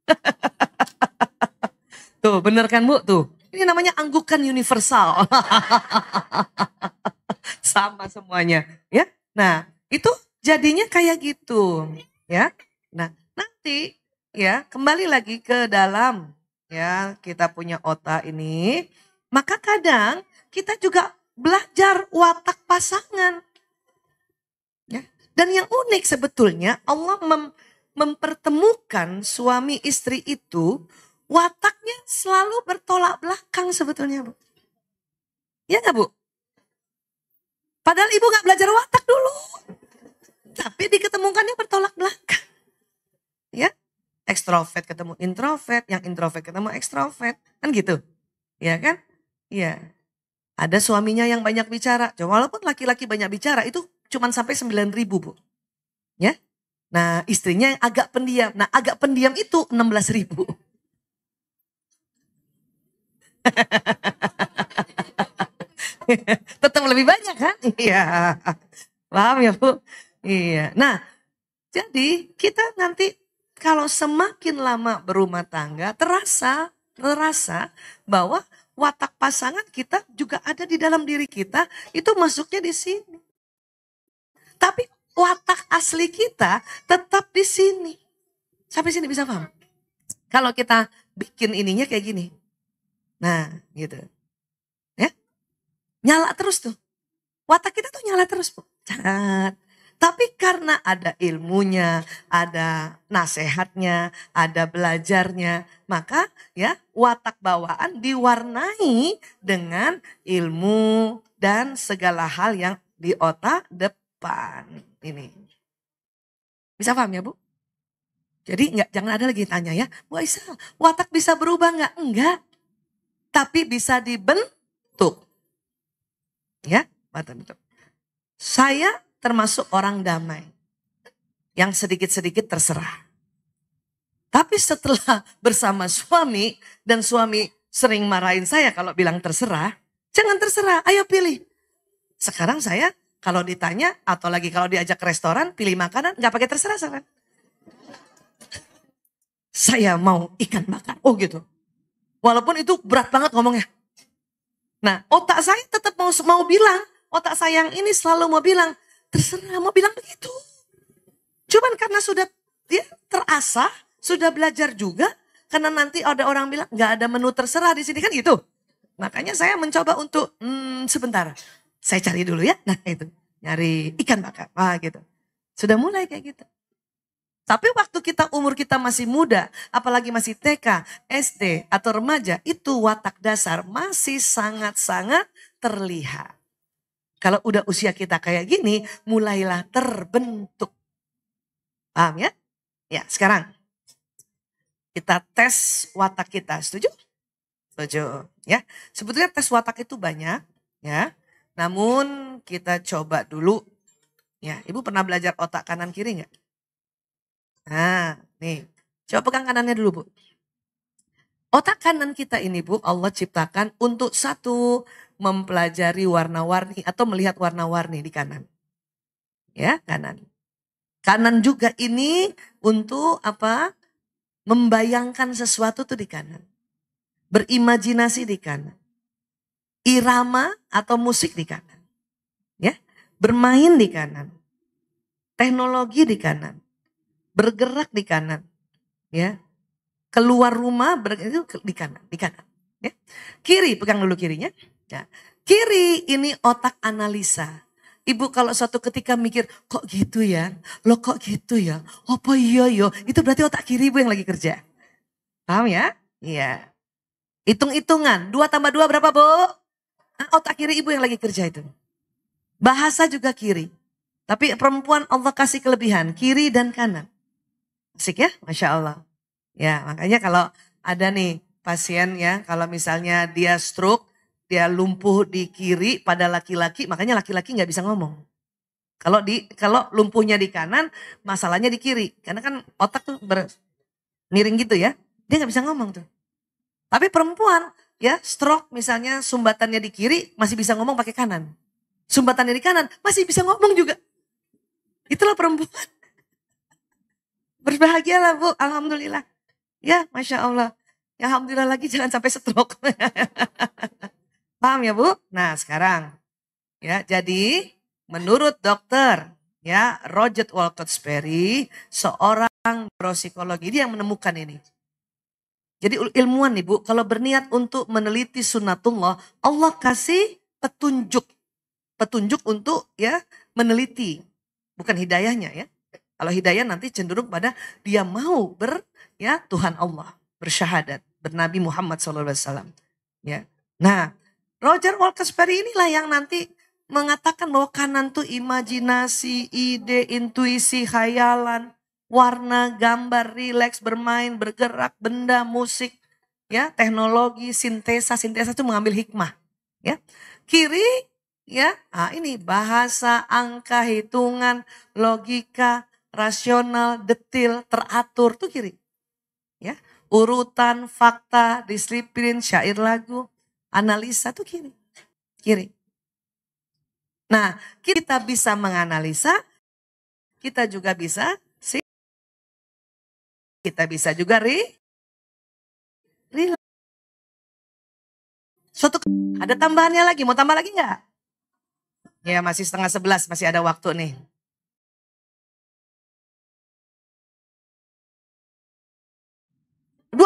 Tuh bener kan bu? Tuh ini namanya anggukan universal. sama semuanya, ya. Nah itu jadinya kayak gitu, ya. Nah nanti ya kembali lagi ke dalam ya kita punya otak ini. Maka kadang kita juga belajar watak pasangan. Ya. Dan yang unik sebetulnya Allah mem mempertemukan suami istri itu wataknya selalu bertolak belakang sebetulnya Bu. Ya nggak Bu? Padahal ibu nggak belajar watak dulu. Tapi diketemukannya bertolak belakang. Ya, ekstrovert ketemu introvert, yang introvert ketemu ekstrovert, kan gitu. Ya kan? Ya. Ada suaminya yang banyak bicara. Walaupun laki-laki banyak bicara itu cuma sampai 9 ribu bu. Ya. Nah istrinya yang agak pendiam. Nah agak pendiam itu 16 ribu. Tetap lebih banyak kan? Iya. Paham ya bu? Iya. Nah jadi kita nanti kalau semakin lama berumah tangga terasa terasa bahwa watak pasangan kita juga ada di dalam diri kita, itu masuknya di sini. Tapi watak asli kita tetap di sini. Sampai sini bisa paham? Kalau kita bikin ininya kayak gini. Nah, gitu. Ya. Nyala terus tuh. Watak kita tuh nyala terus, Bu. Cat, tapi karena ada ilmunya, ada nasehatnya, ada belajarnya, maka ya watak bawaan diwarnai dengan ilmu dan segala hal yang di otak depan ini. Bisa paham ya Bu? Jadi nggak jangan ada lagi tanya ya, Bu Aisyah, watak bisa berubah nggak? Enggak. Tapi bisa dibentuk. Ya, watak bentuk. Saya termasuk orang damai. Yang sedikit-sedikit terserah. Tapi setelah bersama suami dan suami sering marahin saya kalau bilang terserah, jangan terserah, ayo pilih. Sekarang saya kalau ditanya atau lagi kalau diajak ke restoran pilih makanan nggak pakai terserah sekarang. Saya mau ikan bakar, oh gitu. Walaupun itu berat banget ngomongnya. Nah otak saya tetap mau mau bilang, otak saya yang ini selalu mau bilang, Terserah mau bilang begitu. Cuman karena sudah ya, terasa, sudah belajar juga, karena nanti ada orang bilang nggak ada menu terserah di sini kan gitu. Makanya saya mencoba untuk hmm, sebentar, saya cari dulu ya. Nah itu nyari ikan bakar, wah gitu. Sudah mulai kayak gitu. Tapi waktu kita umur kita masih muda, apalagi masih TK, SD atau remaja, itu watak dasar masih sangat-sangat terlihat. Kalau udah usia kita kayak gini, mulailah terbentuk. Paham ya? Ya, sekarang kita tes watak kita. Setuju? Setuju. Ya, sebetulnya tes watak itu banyak, ya. Namun kita coba dulu. Ya, ibu pernah belajar otak kanan kiri nggak? Nah, nih, coba pegang kanannya dulu bu. Otak kanan kita ini bu, Allah ciptakan untuk satu mempelajari warna-warni atau melihat warna-warni di kanan. Ya, kanan. Kanan juga ini untuk apa? Membayangkan sesuatu tuh di kanan. Berimajinasi di kanan. Irama atau musik di kanan. Ya, bermain di kanan. Teknologi di kanan. Bergerak di kanan. Ya. Keluar rumah ber, di kanan, di kanan. Ya. Kiri, pegang dulu kirinya. Ya. Kiri ini otak analisa. Ibu kalau suatu ketika mikir, kok gitu ya? Lo kok gitu ya? Apa iya yo? Ya? Itu berarti otak kiri ibu yang lagi kerja. Paham ya? Iya. Hitung-hitungan. Dua tambah dua berapa bu? Otak kiri ibu yang lagi kerja itu. Bahasa juga kiri. Tapi perempuan Allah kasih kelebihan, kiri dan kanan. Asik ya? Masya Allah. Ya makanya kalau ada nih pasien ya kalau misalnya dia stroke, dia lumpuh di kiri pada laki-laki, makanya laki-laki nggak bisa ngomong. Kalau di kalau lumpuhnya di kanan, masalahnya di kiri. Karena kan otak tuh ber, miring gitu ya. Dia nggak bisa ngomong tuh. Tapi perempuan ya stroke misalnya sumbatannya di kiri masih bisa ngomong pakai kanan. Sumbatannya di kanan masih bisa ngomong juga. Itulah perempuan. Berbahagialah Bu, Alhamdulillah. Ya, Masya Allah. Ya Alhamdulillah lagi jangan sampai stroke. Paham ya Bu? Nah sekarang ya jadi menurut dokter ya Roger Walcott Sperry seorang neuropsikologi dia yang menemukan ini. Jadi ilmuwan nih Bu, kalau berniat untuk meneliti sunnatullah, Allah kasih petunjuk. Petunjuk untuk ya meneliti, bukan hidayahnya ya. Kalau hidayah nanti cenderung pada dia mau ber ya Tuhan Allah, bersyahadat bernabi Muhammad SAW. Ya. Nah, Roger Walkesbury inilah yang nanti mengatakan bahwa kanan tuh imajinasi, ide, intuisi, khayalan, warna, gambar, rileks, bermain, bergerak, benda, musik, ya, teknologi, sintesa, sintesa itu mengambil hikmah, ya. Kiri, ya, nah ini bahasa, angka, hitungan, logika, rasional, detil, teratur, tuh kiri urutan, fakta, disiplin, syair lagu, analisa tuh kiri. Kiri. Nah, kita bisa menganalisa, kita juga bisa sih. Kita bisa juga ri. ri. Suatu ada tambahannya lagi, mau tambah lagi nggak? Ya masih setengah sebelas, masih ada waktu nih.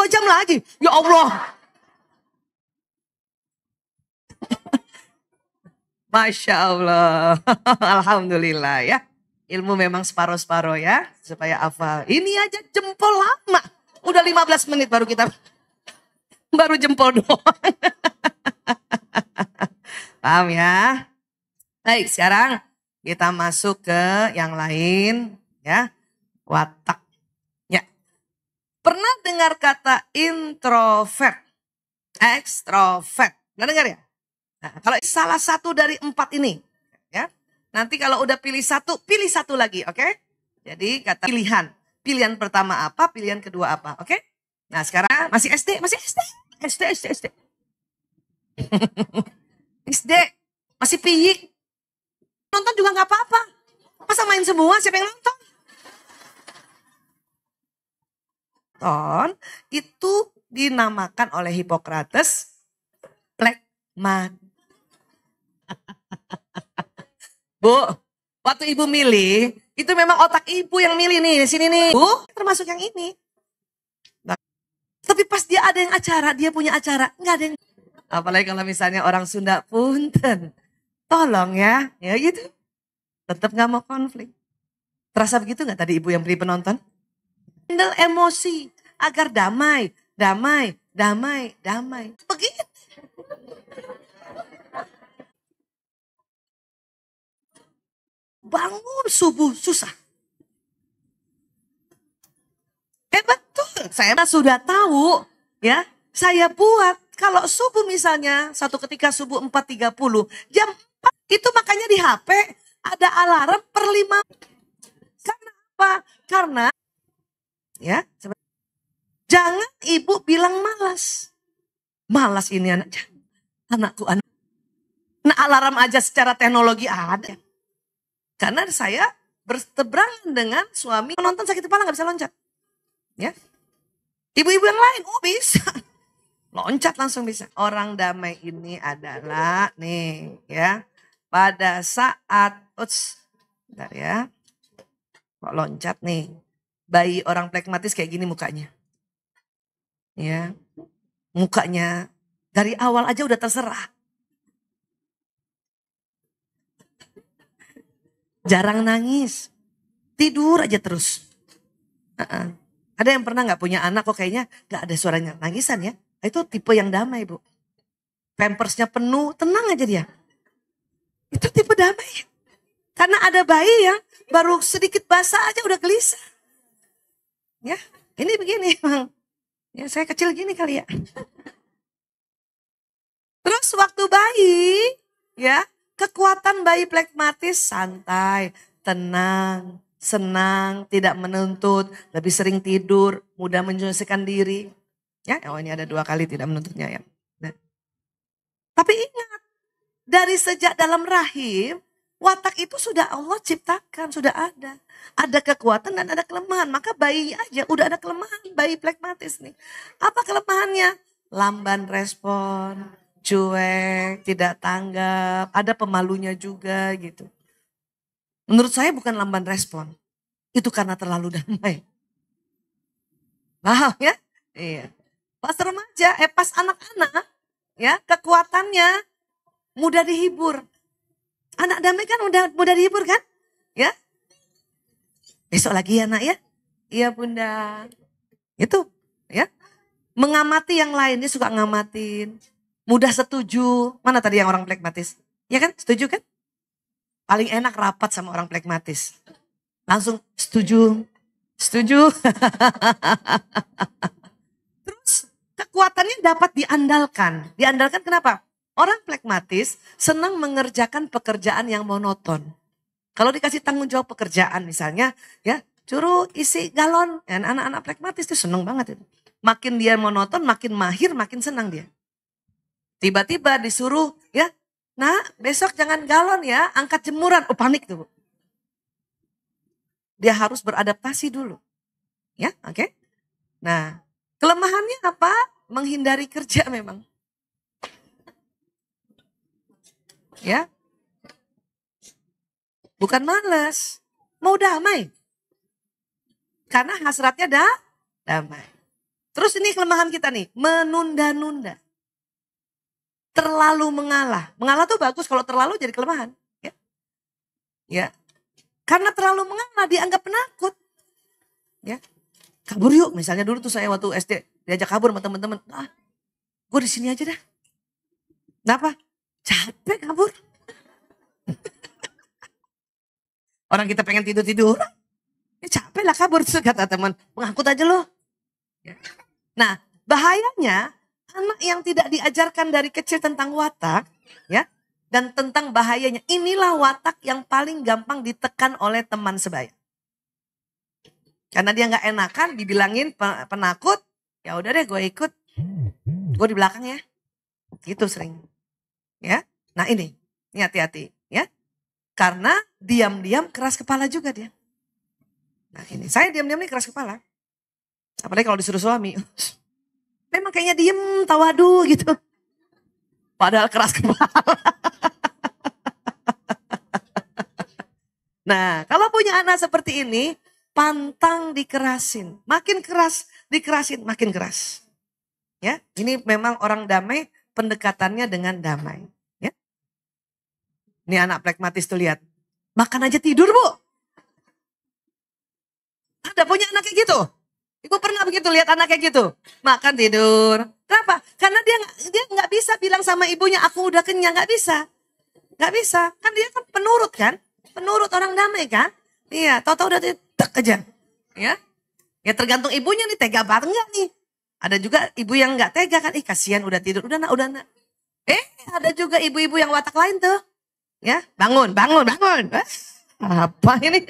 dua jam lagi. Ya Allah. Masya Allah. Alhamdulillah ya. Ilmu memang separoh separoh ya. Supaya apa? Ini aja jempol lama. Udah 15 menit baru kita. Baru jempol doang. Paham ya? Baik, sekarang kita masuk ke yang lain ya. Watak Pernah dengar kata introvert? Extrovert. Nggak dengar ya? Nah, kalau salah satu dari empat ini, ya nanti kalau udah pilih satu, pilih satu lagi, oke? Okay? Jadi kata pilihan. Pilihan pertama apa, pilihan kedua apa, oke? Okay? Nah sekarang masih SD, masih SD, SD, SD, SD. SD, masih piyik. Nonton juga nggak apa-apa. Masa main semua, siapa yang nonton? Plankton itu dinamakan oleh Hippocrates plekma. Bu, waktu ibu milih, itu memang otak ibu yang milih nih, di sini nih. Bu, termasuk yang ini. Nah, tapi pas dia ada yang acara, dia punya acara, nggak ada yang... Apalagi kalau misalnya orang Sunda, punten, tolong ya, ya gitu. Tetap nggak mau konflik. Terasa begitu nggak tadi ibu yang beli penonton? handle emosi agar damai, damai, damai, damai. Begitu. Bangun subuh susah. Eh betul, saya sudah tahu ya. Saya buat kalau subuh misalnya satu ketika subuh 4.30 jam 4 itu makanya di HP ada alarm per 5 karena apa? Karena Ya, jangan ibu bilang malas. Malas ini anak Anakku anak. Nah alarm aja secara teknologi ada. Karena saya berseberangan dengan suami nonton sakit kepala nggak bisa loncat. Ya, Ibu-ibu yang lain, oh bisa. Loncat langsung bisa. Orang damai ini adalah nih ya. Pada saat, uts, ya. Kok loncat nih bayi orang plekmatis kayak gini mukanya. Ya. Mukanya dari awal aja udah terserah. Jarang nangis. Tidur aja terus. Uh -uh. Ada yang pernah nggak punya anak kok kayaknya nggak ada suaranya nangisan ya. Itu tipe yang damai bu. Pampersnya penuh, tenang aja dia. Itu tipe damai. Karena ada bayi yang baru sedikit basah aja udah gelisah. Ya, ini begini bang. Ya, saya kecil gini kali ya. Terus waktu bayi, ya, kekuatan bayi plekmatis santai, tenang, senang, tidak menuntut, lebih sering tidur, mudah menyelesaikan diri. Ya, oh ini ada dua kali tidak menuntutnya ya. Nah. Tapi ingat, dari sejak dalam rahim, Watak itu sudah Allah ciptakan, sudah ada. Ada kekuatan dan ada kelemahan. Maka bayi aja udah ada kelemahan, bayi plekmatis nih. Apa kelemahannya? Lamban respon, cuek, tidak tanggap, ada pemalunya juga gitu. Menurut saya bukan lamban respon. Itu karena terlalu damai. Paham ya? Iya. Pas remaja, eh pas anak-anak, ya kekuatannya mudah dihibur. Anak damai kan udah mudah dihibur kan? Ya. Besok lagi ya nak ya. Iya bunda. Itu ya. Mengamati yang lain, dia suka ngamatin. Mudah setuju. Mana tadi yang orang plekmatis, Ya kan? Setuju kan? Paling enak rapat sama orang plekmatis. Langsung setuju. Setuju. Terus kekuatannya dapat diandalkan. Diandalkan kenapa? Orang plekmatis senang mengerjakan pekerjaan yang monoton. Kalau dikasih tanggung jawab pekerjaan misalnya, ya curu isi galon. Dan ya, anak-anak plekmatis itu senang banget itu. Makin dia monoton, makin mahir, makin senang dia. Tiba-tiba disuruh, ya, nah besok jangan galon ya, angkat jemuran. Oh panik tuh. Dia harus beradaptasi dulu. Ya, oke. Okay? Nah, kelemahannya apa? Menghindari kerja memang. ya bukan males mau damai karena hasratnya dah damai terus ini kelemahan kita nih menunda-nunda terlalu mengalah mengalah tuh bagus kalau terlalu jadi kelemahan ya ya karena terlalu mengalah dianggap penakut ya kabur yuk misalnya dulu tuh saya waktu SD diajak kabur sama teman-teman ah gue di sini aja dah kenapa Capek kabur. Orang kita pengen tidur-tidur. Ya capek lah kabur. Terus kata teman, mengangkut aja loh. Ya. Nah, bahayanya anak yang tidak diajarkan dari kecil tentang watak, ya, dan tentang bahayanya. Inilah watak yang paling gampang ditekan oleh teman sebaya. Karena dia nggak enakan, dibilangin penakut, ya udah deh gue ikut, gue di belakang ya. Gitu sering. Ya. Nah ini, ini hati-hati ya. Karena diam-diam keras kepala juga dia. Nah ini, saya diam-diam ini keras kepala. Apalagi kalau disuruh suami. Memang kayaknya diem, tawadu gitu. Padahal keras kepala. nah kalau punya anak seperti ini, pantang dikerasin. Makin keras dikerasin, makin keras. Ya, ini memang orang damai pendekatannya dengan damai. Ya. Ini anak pragmatis tuh lihat. Makan aja tidur bu. Ada punya anak kayak gitu. Ibu pernah begitu lihat anak kayak gitu. Makan tidur. Kenapa? Karena dia dia nggak bisa bilang sama ibunya aku udah kenyang nggak bisa. Nggak bisa. Kan dia kan penurut kan? Penurut orang damai kan? Iya, tahu-tahu udah tek aja. Ya. Ya tergantung ibunya nih tega banget gak nih. Ada juga ibu yang nggak tega kan, ih kasihan udah tidur, udah nak, udah nak. Eh ada juga ibu-ibu yang watak lain tuh. Ya, bangun, bangun, bangun. Apa ini?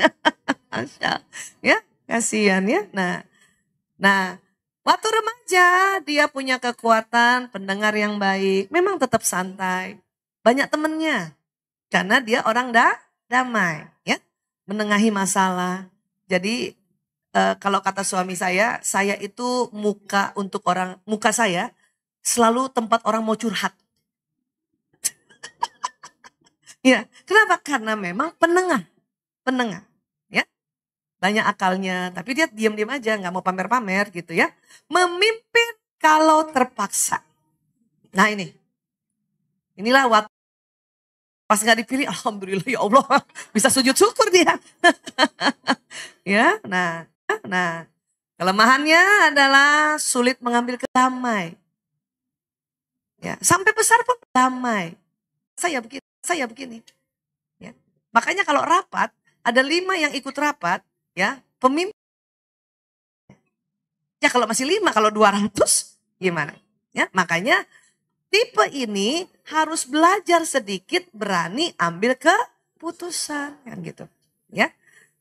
ya, kasihan ya. Nah, nah waktu remaja dia punya kekuatan pendengar yang baik. Memang tetap santai. Banyak temennya. Karena dia orang da damai. ya Menengahi masalah. Jadi Eh, kalau kata suami saya, saya itu muka untuk orang, muka saya selalu tempat orang mau curhat. ya, kenapa? Karena memang penengah, penengah, ya banyak akalnya, tapi dia diam-diam aja, nggak mau pamer-pamer gitu ya. Memimpin kalau terpaksa. Nah ini, inilah waktu pas nggak dipilih alhamdulillah ya Allah bisa sujud syukur dia ya nah Nah, kelemahannya adalah sulit mengambil damai. Ya, sampai besar pun damai. Saya begini, saya begini. Ya. Makanya kalau rapat, ada lima yang ikut rapat, ya pemimpin. Ya kalau masih lima, kalau dua ratus gimana? Ya, makanya tipe ini harus belajar sedikit berani ambil keputusan kan gitu. Ya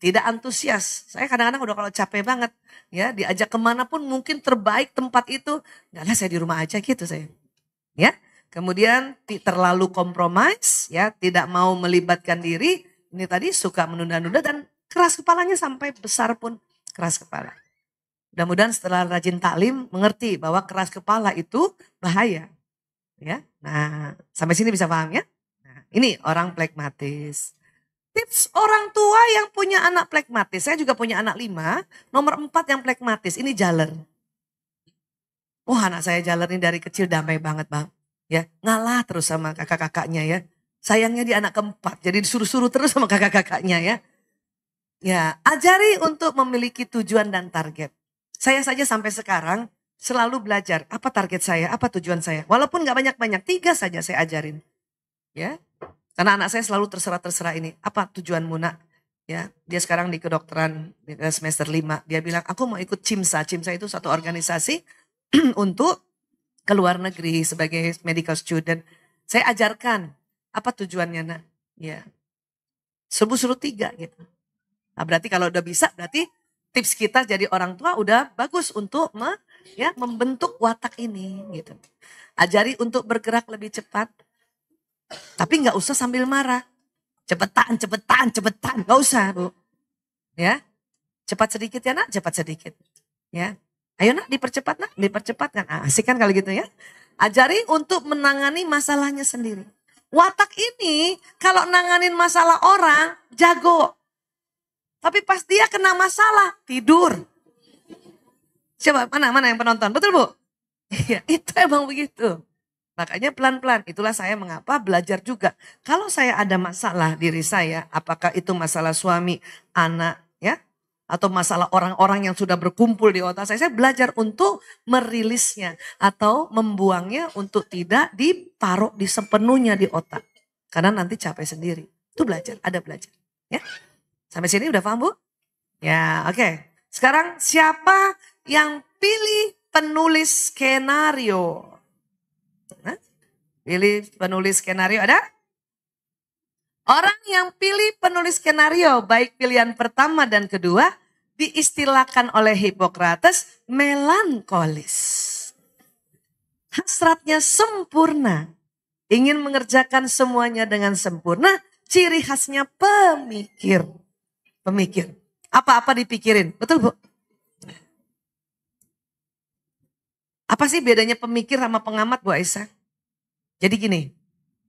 tidak antusias. Saya kadang-kadang udah kalau capek banget, ya diajak kemana pun mungkin terbaik tempat itu, nggak lah saya di rumah aja gitu saya, ya. Kemudian terlalu kompromis, ya tidak mau melibatkan diri. Ini tadi suka menunda-nunda dan keras kepalanya sampai besar pun keras kepala. Mudah-mudahan setelah rajin taklim mengerti bahwa keras kepala itu bahaya. Ya, nah sampai sini bisa paham ya? Nah, ini orang plekmatis. Tips orang tua yang punya anak plekmatis. Saya juga punya anak lima. Nomor empat yang plekmatis. Ini jaler. Wah anak saya jaler ini dari kecil damai banget bang. Ya ngalah terus sama kakak-kakaknya ya. Sayangnya di anak keempat. Jadi disuruh-suruh terus sama kakak-kakaknya ya. Ya ajari untuk memiliki tujuan dan target. Saya saja sampai sekarang selalu belajar. Apa target saya? Apa tujuan saya? Walaupun nggak banyak-banyak. Tiga saja saya ajarin. Ya, karena anak saya selalu terserah-terserah ini. Apa tujuanmu nak? Ya, dia sekarang di kedokteran eh, semester 5. Dia bilang, aku mau ikut CIMSA. CIMSA itu satu organisasi untuk ke luar negeri sebagai medical student. Saya ajarkan apa tujuannya nak. Ya, serbu suruh tiga gitu. Nah, berarti kalau udah bisa, berarti tips kita jadi orang tua udah bagus untuk me, ya membentuk watak ini gitu. Ajari untuk bergerak lebih cepat, tapi nggak usah sambil marah. Cepetan, cepetan, cepetan. Gak usah, Bu. Ya. Cepat sedikit ya, Nak. Cepat sedikit. Ya. Ayo, Nak, dipercepat, Nak. Dipercepat kan. Ah, asik kan kalau gitu ya. Ajari untuk menangani masalahnya sendiri. Watak ini kalau nanganin masalah orang jago. Tapi pas dia kena masalah, tidur. Coba mana mana yang penonton? Betul, Bu? Iya, itu emang begitu. Makanya pelan-pelan, itulah saya mengapa belajar juga. Kalau saya ada masalah diri saya, apakah itu masalah suami, anak, ya, atau masalah orang-orang yang sudah berkumpul di otak saya, saya belajar untuk merilisnya atau membuangnya untuk tidak ditaruh di sepenuhnya di otak. Karena nanti capek sendiri. Itu belajar, ada belajar. Ya. Sampai sini udah paham Bu? Ya, oke. Okay. Sekarang siapa yang pilih penulis skenario? Pilih penulis skenario ada? Orang yang pilih penulis skenario baik pilihan pertama dan kedua diistilahkan oleh Hipokrates melankolis. Hasratnya sempurna, ingin mengerjakan semuanya dengan sempurna, ciri khasnya pemikir. Pemikir. Apa-apa dipikirin, betul Bu? Apa sih bedanya pemikir sama pengamat Bu Aisyah? Jadi gini,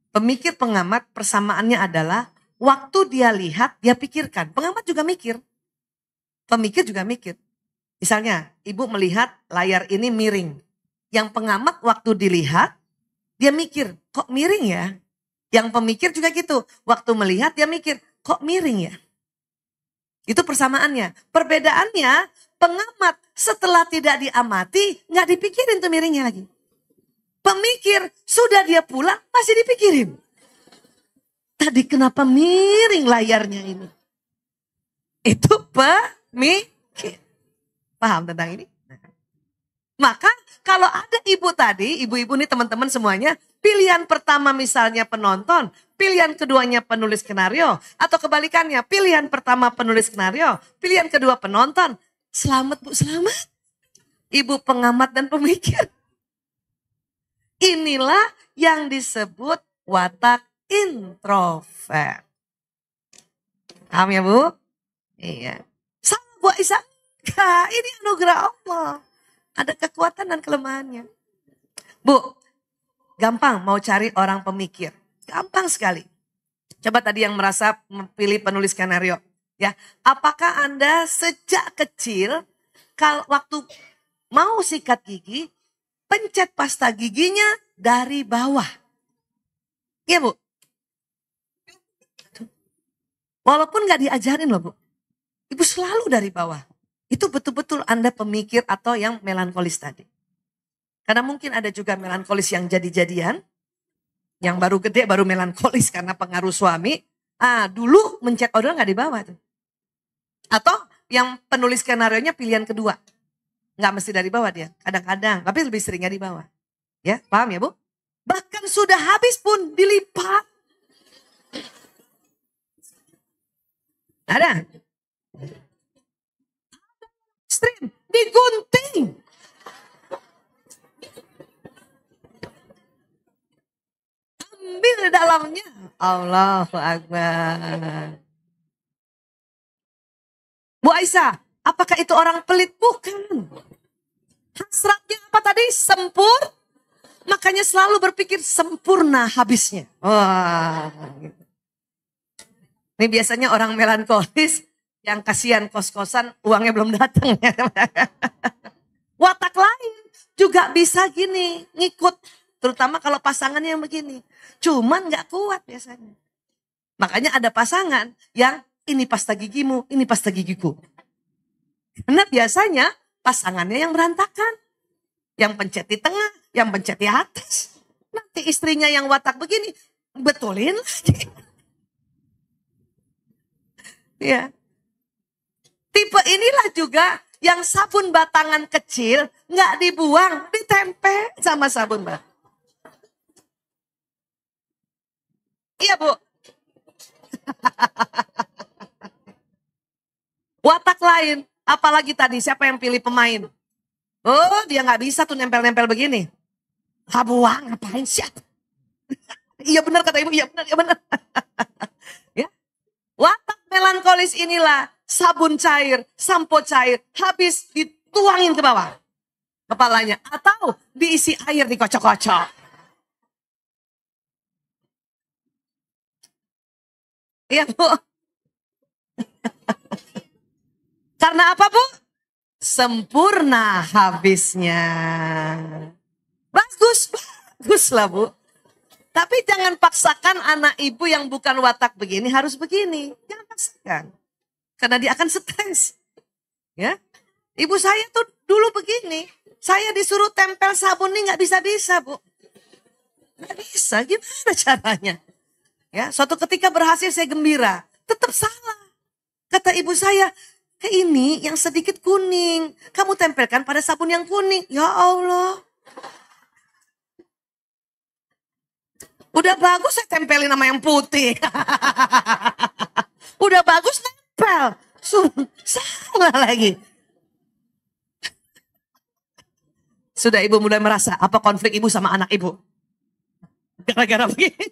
pemikir pengamat persamaannya adalah waktu dia lihat, dia pikirkan. Pengamat juga mikir. Pemikir juga mikir. Misalnya, ibu melihat layar ini miring. Yang pengamat waktu dilihat, dia mikir, kok miring ya? Yang pemikir juga gitu. Waktu melihat, dia mikir, kok miring ya? Itu persamaannya. Perbedaannya, pengamat setelah tidak diamati, nggak dipikirin tuh miringnya lagi. Pemikir, sudah dia pulang, masih dipikirin. Tadi kenapa miring layarnya ini? Itu pemikir. Paham tentang ini? Maka kalau ada ibu tadi, ibu-ibu nih teman-teman semuanya, pilihan pertama misalnya penonton, pilihan keduanya penulis skenario, atau kebalikannya, pilihan pertama penulis skenario, pilihan kedua penonton, Selamat Bu, selamat. Ibu pengamat dan pemikir. Inilah yang disebut watak introvert. Paham ya Bu? Iya. Sama Bu Aisyah. Ini anugerah Allah. Ada kekuatan dan kelemahannya. Bu, gampang mau cari orang pemikir. Gampang sekali. Coba tadi yang merasa memilih penulis skenario. Ya, apakah Anda sejak kecil kalau waktu mau sikat gigi, pencet pasta giginya dari bawah? Iya, Bu. Walaupun nggak diajarin loh, Bu. Ibu selalu dari bawah. Itu betul-betul Anda pemikir atau yang melankolis tadi. Karena mungkin ada juga melankolis yang jadi-jadian, yang baru gede baru melankolis karena pengaruh suami. Ah, dulu mencet odol nggak dibawa tuh. Atau yang penulis skenario-nya pilihan kedua. Nggak mesti dari bawah dia, kadang-kadang. Tapi lebih seringnya di bawah. Ya, paham ya Bu? Bahkan sudah habis pun dilipat. Ada? Stream digunting. Ambil dalamnya. Allahu Akbar. Bu Aisyah, apakah itu orang pelit? Bukan. Hasratnya apa tadi? Sempur. Makanya selalu berpikir sempurna habisnya. Wah. Ini biasanya orang melankolis yang kasihan kos-kosan uangnya belum datang. Watak lain juga bisa gini, ngikut. Terutama kalau pasangannya yang begini. Cuman gak kuat biasanya. Makanya ada pasangan yang ini pasta gigimu, ini pasta gigiku. Karena biasanya pasangannya yang berantakan. Yang pencet di tengah, yang pencet di atas. Nanti istrinya yang watak begini, betulin lagi. ya. Tipe inilah juga yang sabun batangan kecil nggak dibuang, ditempel sama sabun batang. Iya bu. Watak lain. Apalagi tadi siapa yang pilih pemain? Oh dia nggak bisa tuh nempel-nempel begini. Kabuang ngapain sih? iya benar kata ibu, iya benar, iya benar. ya. Watak melankolis inilah sabun cair, sampo cair, habis dituangin ke bawah kepalanya atau diisi air dikocok-kocok. Iya bu, Karena apa Bu? Sempurna habisnya. Bagus, bagus lah Bu. Tapi jangan paksakan anak ibu yang bukan watak begini harus begini. Jangan paksakan. Karena dia akan stres. Ya, Ibu saya tuh dulu begini. Saya disuruh tempel sabun nih nggak bisa-bisa, Bu. Gak bisa, gimana caranya? Ya, suatu ketika berhasil saya gembira. Tetap salah. Kata ibu saya, Nah, ini yang sedikit kuning. Kamu tempelkan pada sabun yang kuning. Ya Allah. Udah bagus saya tempelin sama yang putih. Udah bagus nempel. Salah lagi. Sudah ibu mulai merasa apa konflik ibu sama anak ibu. Gara-gara begini.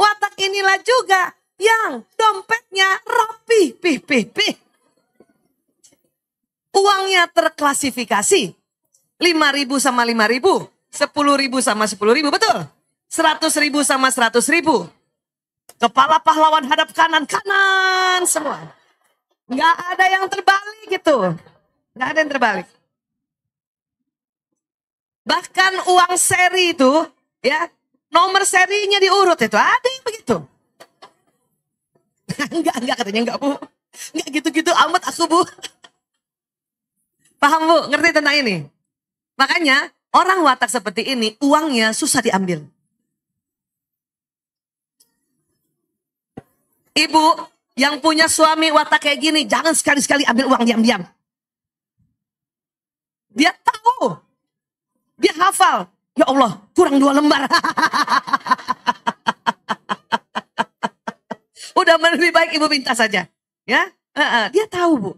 Watak inilah juga yang dompetnya rapi, pih, pih, pih. Uangnya terklasifikasi. 5 ribu sama 5 ribu. 10 ribu sama 10 ribu, betul? 100 ribu sama 100 ribu. Kepala pahlawan hadap kanan-kanan semua. Nggak ada yang terbalik gitu. Nggak ada yang terbalik. Bahkan uang seri itu, ya, nomor serinya diurut itu. Ada yang begitu. enggak, enggak katanya enggak bu. Enggak gitu-gitu amat aku bu. Paham bu, ngerti tentang ini? Makanya orang watak seperti ini uangnya susah diambil. Ibu yang punya suami watak kayak gini jangan sekali-sekali ambil uang diam-diam. Dia tahu. Dia hafal. Ya Allah, kurang dua lembar. udah lebih baik ibu minta saja. Ya, uh -uh. dia tahu bu.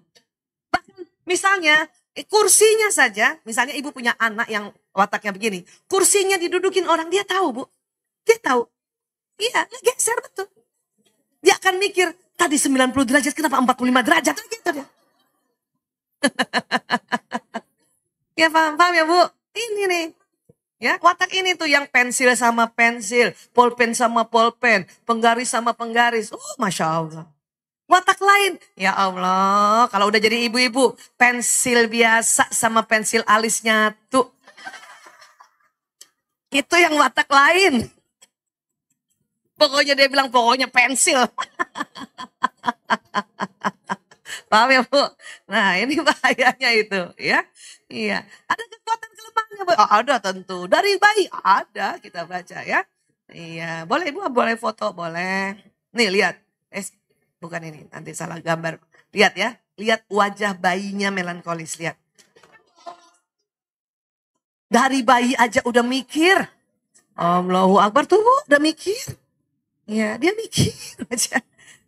Bahkan misalnya eh, kursinya saja, misalnya ibu punya anak yang wataknya begini, kursinya didudukin orang dia tahu bu, dia tahu, iya geser betul. Dia akan mikir tadi 90 derajat kenapa 45 derajat gitu dia. ya paham paham ya bu, ini nih Ya, watak ini tuh yang pensil sama pensil, pulpen sama pulpen, penggaris sama penggaris. Oh, Masya Allah. Watak lain, ya Allah, kalau udah jadi ibu-ibu, pensil biasa sama pensil alisnya tuh, Itu yang watak lain. Pokoknya dia bilang, pokoknya pensil. Paham ya Bu? Nah ini bahayanya itu ya. Iya. Ada Oh, ada tentu. Dari bayi ada kita baca ya. Iya, boleh Ibu boleh foto, boleh. Nih lihat. Eh bukan ini, nanti salah gambar. Lihat ya, lihat wajah bayinya melankolis, lihat. Dari bayi aja udah mikir. Allahu Akbar tuh udah mikir. Iya, dia mikir aja.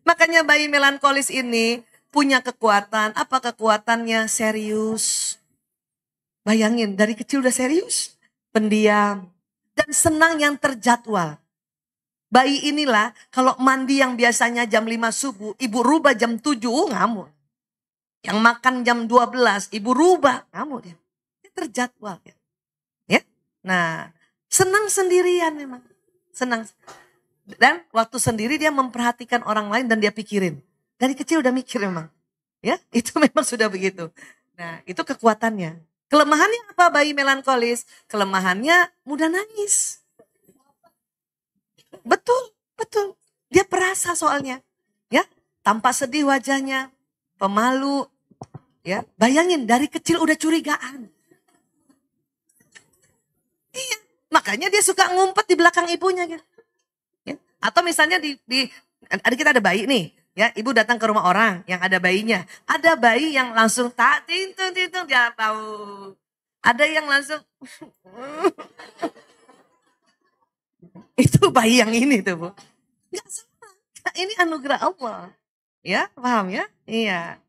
Makanya bayi melankolis ini punya kekuatan. Apa kekuatannya? Serius. Bayangin, dari kecil udah serius, pendiam, dan senang yang terjadwal. Bayi inilah kalau mandi yang biasanya jam 5 subuh, ibu rubah jam 7, uh, ngamuk. Yang makan jam 12, ibu rubah, ngamuk dia. Dia terjadwal. Ya. ya? Nah, senang sendirian memang. Senang. Dan waktu sendiri dia memperhatikan orang lain dan dia pikirin. Dari kecil udah mikir memang. Ya, itu memang sudah begitu. Nah, itu kekuatannya. Kelemahannya apa bayi melankolis? Kelemahannya mudah nangis. Betul, betul. Dia perasa soalnya. Ya, tampak sedih wajahnya, pemalu. Ya, bayangin dari kecil udah curigaan. Iya, makanya dia suka ngumpet di belakang ibunya gitu. Ya. Atau misalnya di, di ada kita ada bayi nih, Ya, ibu datang ke rumah orang yang ada bayinya. Ada bayi yang langsung tak tintung tintung dia tahu. Ada yang langsung itu bayi yang ini tuh bu. Gak salah. Ini anugerah Allah. Ya, paham ya? Iya.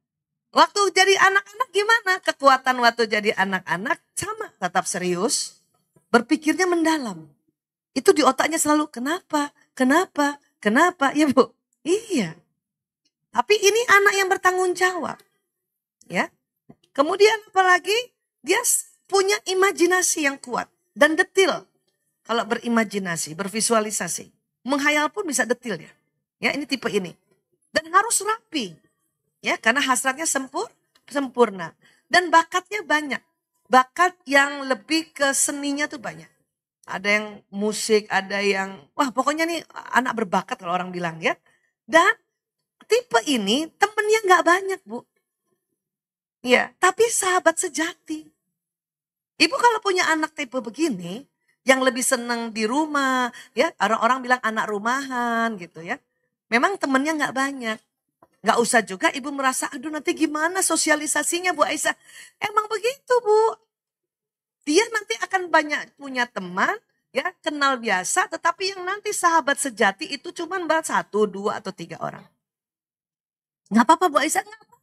Waktu jadi anak-anak gimana? Kekuatan waktu jadi anak-anak sama, tetap serius, berpikirnya mendalam. Itu di otaknya selalu kenapa, kenapa, kenapa, ya bu. Iya. Tapi ini anak yang bertanggung jawab. Ya. Kemudian apalagi dia punya imajinasi yang kuat dan detil. Kalau berimajinasi, bervisualisasi, menghayal pun bisa detil ya. Ya, ini tipe ini. Dan harus rapi. Ya, karena hasratnya sempur, sempurna dan bakatnya banyak. Bakat yang lebih ke seninya tuh banyak. Ada yang musik, ada yang wah pokoknya nih anak berbakat kalau orang bilang ya. Dan tipe ini temennya nggak banyak bu. Ya, tapi sahabat sejati. Ibu kalau punya anak tipe begini, yang lebih seneng di rumah, ya orang-orang bilang anak rumahan gitu ya. Memang temennya nggak banyak. Nggak usah juga ibu merasa, aduh nanti gimana sosialisasinya Bu Aisyah. Emang begitu Bu. Dia nanti akan banyak punya teman, ya kenal biasa, tetapi yang nanti sahabat sejati itu cuma satu, dua, atau tiga orang. Nggak apa-apa Bu Aisyah, nggak apa.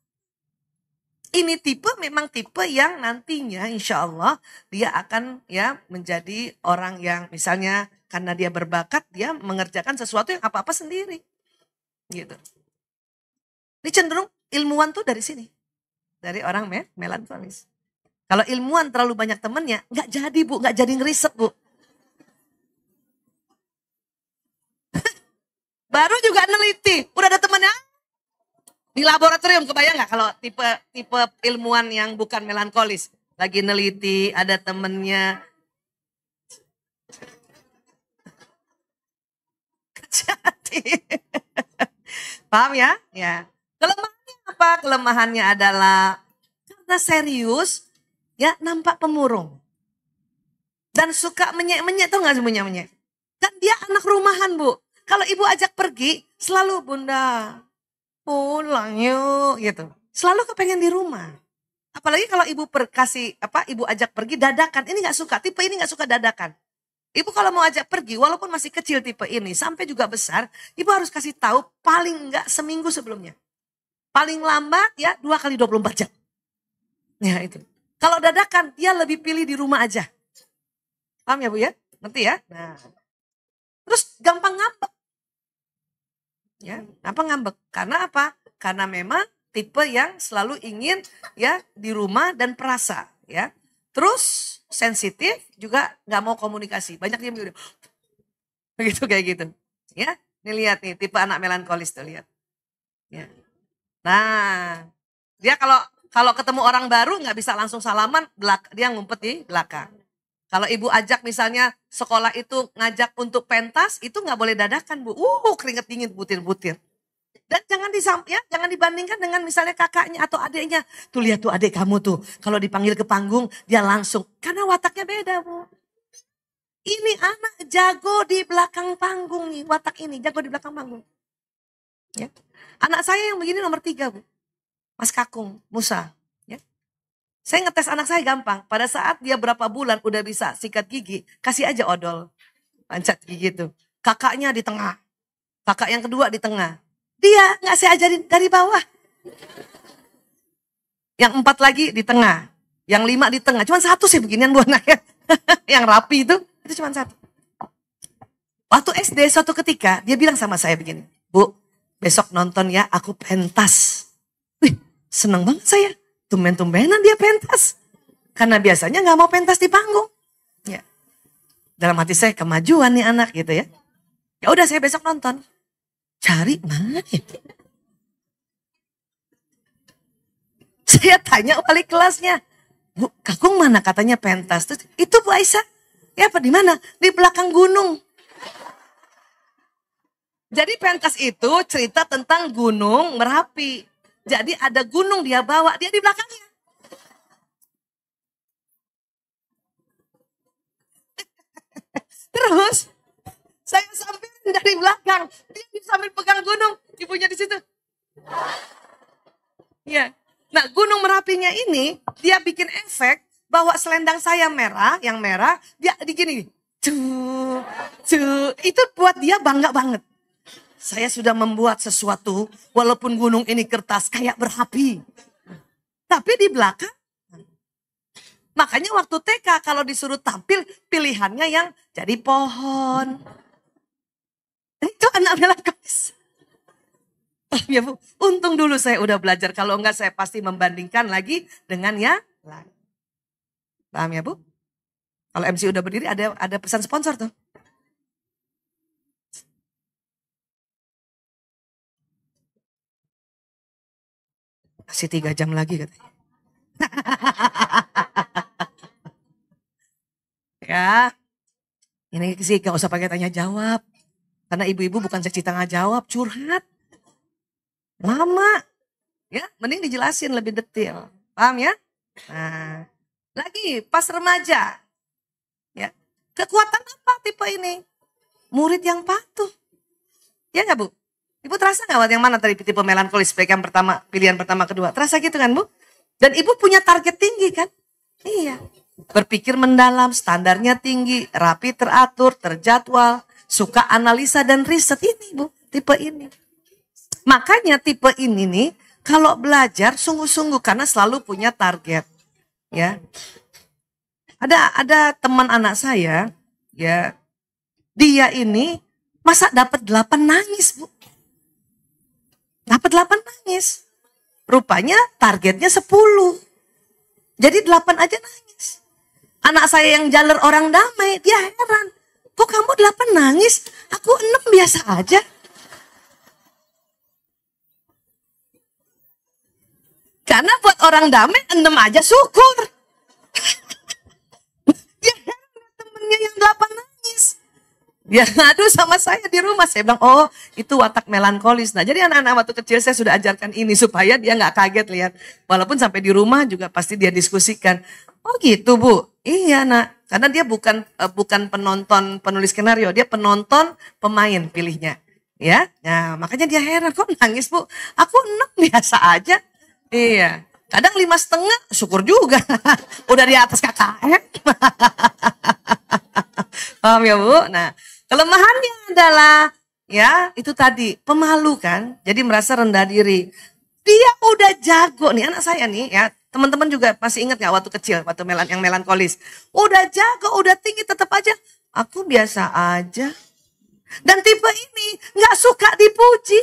Ini tipe memang tipe yang nantinya insya Allah dia akan ya menjadi orang yang misalnya karena dia berbakat dia mengerjakan sesuatu yang apa-apa sendiri. Gitu. Ini cenderung ilmuwan tuh dari sini. Dari orang me melankolis. Kalau ilmuwan terlalu banyak temennya, nggak jadi bu, nggak jadi ngeriset bu. Baru juga neliti, udah ada temennya di laboratorium kebayang nggak kalau tipe tipe ilmuwan yang bukan melankolis lagi neliti ada temennya kejati paham ya ya kelemahannya apa kelemahannya adalah karena serius ya nampak pemurung dan suka menyek menyek tuh nggak semuanya menyek kan dia anak rumahan bu kalau ibu ajak pergi selalu bunda pulang yuk gitu. Selalu kepengen di rumah. Apalagi kalau ibu per, apa ibu ajak pergi dadakan, ini nggak suka, tipe ini nggak suka dadakan. Ibu kalau mau ajak pergi, walaupun masih kecil tipe ini, sampai juga besar, ibu harus kasih tahu paling nggak seminggu sebelumnya. Paling lambat ya dua kali 24 jam. Ya itu. Kalau dadakan, dia lebih pilih di rumah aja. Paham ya Bu ya? nanti ya? Nah. Terus gampang ngambek ya hmm. apa ngambek karena apa karena memang tipe yang selalu ingin ya di rumah dan perasa ya terus sensitif juga nggak mau komunikasi banyak yang gitu begitu kayak gitu ya ini lihat nih tipe anak melankolis tuh lihat ya nah dia kalau kalau ketemu orang baru nggak bisa langsung salaman belak dia ngumpet di belakang kalau ibu ajak misalnya sekolah itu ngajak untuk pentas, itu nggak boleh dadakan bu. Uh, keringet dingin butir-butir. Dan jangan disampai, ya, jangan dibandingkan dengan misalnya kakaknya atau adiknya. Tuh lihat tuh adik kamu tuh, kalau dipanggil ke panggung dia langsung. Karena wataknya beda bu. Ini anak jago di belakang panggung nih, watak ini jago di belakang panggung. Ya. Anak saya yang begini nomor tiga bu, Mas Kakung, Musa. Saya ngetes anak saya gampang. Pada saat dia berapa bulan udah bisa sikat gigi, kasih aja odol. Pancat gigi itu. Kakaknya di tengah. Kakak yang kedua di tengah. Dia nggak saya ajarin dari bawah. Yang empat lagi di tengah. Yang lima di tengah. Cuman satu sih beginian bu anaknya. yang rapi itu, itu cuma satu. Waktu SD suatu ketika, dia bilang sama saya begini. Bu, besok nonton ya, aku pentas. Wih, seneng banget saya tumben-tumbenan dia pentas. Karena biasanya nggak mau pentas di panggung. Ya. Dalam hati saya kemajuan nih anak gitu ya. Ya udah saya besok nonton. Cari mana ya? Saya tanya wali kelasnya. Bu, Kakung mana katanya pentas? Terus, itu Bu Aisyah. Ya apa di mana? Di belakang gunung. Jadi pentas itu cerita tentang Gunung Merapi. Jadi ada gunung dia bawa, dia di belakangnya. Terus saya sambil dari belakang, dia sambil pegang gunung, ibunya di situ. Ya. Nah, gunung merapinya ini dia bikin efek bahwa selendang saya merah, yang merah, dia digini. Cuh, cuh. Itu buat dia bangga banget. Saya sudah membuat sesuatu, walaupun gunung ini kertas kayak berapi. Tapi di belakang, makanya waktu TK kalau disuruh tampil, pilihannya yang jadi pohon. Eh, itu anak bela kois. Eh, ya Bu, untung dulu saya udah belajar. Kalau enggak saya pasti membandingkan lagi dengan yang lain. Paham ya Bu? Kalau MC udah berdiri ada ada pesan sponsor tuh. Kasih tiga jam lagi katanya. ya. Ini sih gak usah pakai tanya jawab. Karena ibu-ibu bukan seksi tengah jawab, curhat. Lama. Ya, mending dijelasin lebih detail. Paham ya? Nah, lagi pas remaja. Ya. Kekuatan apa tipe ini? Murid yang patuh. Ya nggak Bu? Ibu terasa nggak yang mana tadi tipe melankolis baik yang pertama pilihan pertama kedua terasa gitu kan bu? Dan ibu punya target tinggi kan? Iya. Berpikir mendalam, standarnya tinggi, rapi teratur, terjadwal, suka analisa dan riset ini bu, tipe ini. Makanya tipe ini nih kalau belajar sungguh-sungguh karena selalu punya target ya. Ada ada teman anak saya ya dia ini masa dapat 8 nangis bu Dapat 8 nangis. Rupanya targetnya 10. Jadi 8 aja nangis. Anak saya yang jalan orang damai, dia heran. Kok kamu 8 nangis? Aku 6 biasa aja. Karena buat orang damai, 6 aja syukur. dia heran temennya yang 8 nangis. Dia ya, aduh sama saya di rumah. Saya bilang, oh itu watak melankolis. Nah jadi anak-anak waktu kecil saya sudah ajarkan ini supaya dia nggak kaget lihat. Walaupun sampai di rumah juga pasti dia diskusikan. Oh gitu bu, iya nak. Karena dia bukan eh, bukan penonton penulis skenario, dia penonton pemain pilihnya. Ya, nah, makanya dia heran kok nangis bu. Aku enak biasa aja. Iya. Kadang lima setengah, syukur juga. Udah di atas KKM. Paham ya bu? Nah, Kelemahannya adalah ya itu tadi pemalu kan, jadi merasa rendah diri. Dia udah jago nih anak saya nih ya. Teman-teman juga masih ingat nggak waktu kecil, waktu melan yang melankolis. Udah jago, udah tinggi, tetap aja aku biasa aja. Dan tipe ini nggak suka dipuji.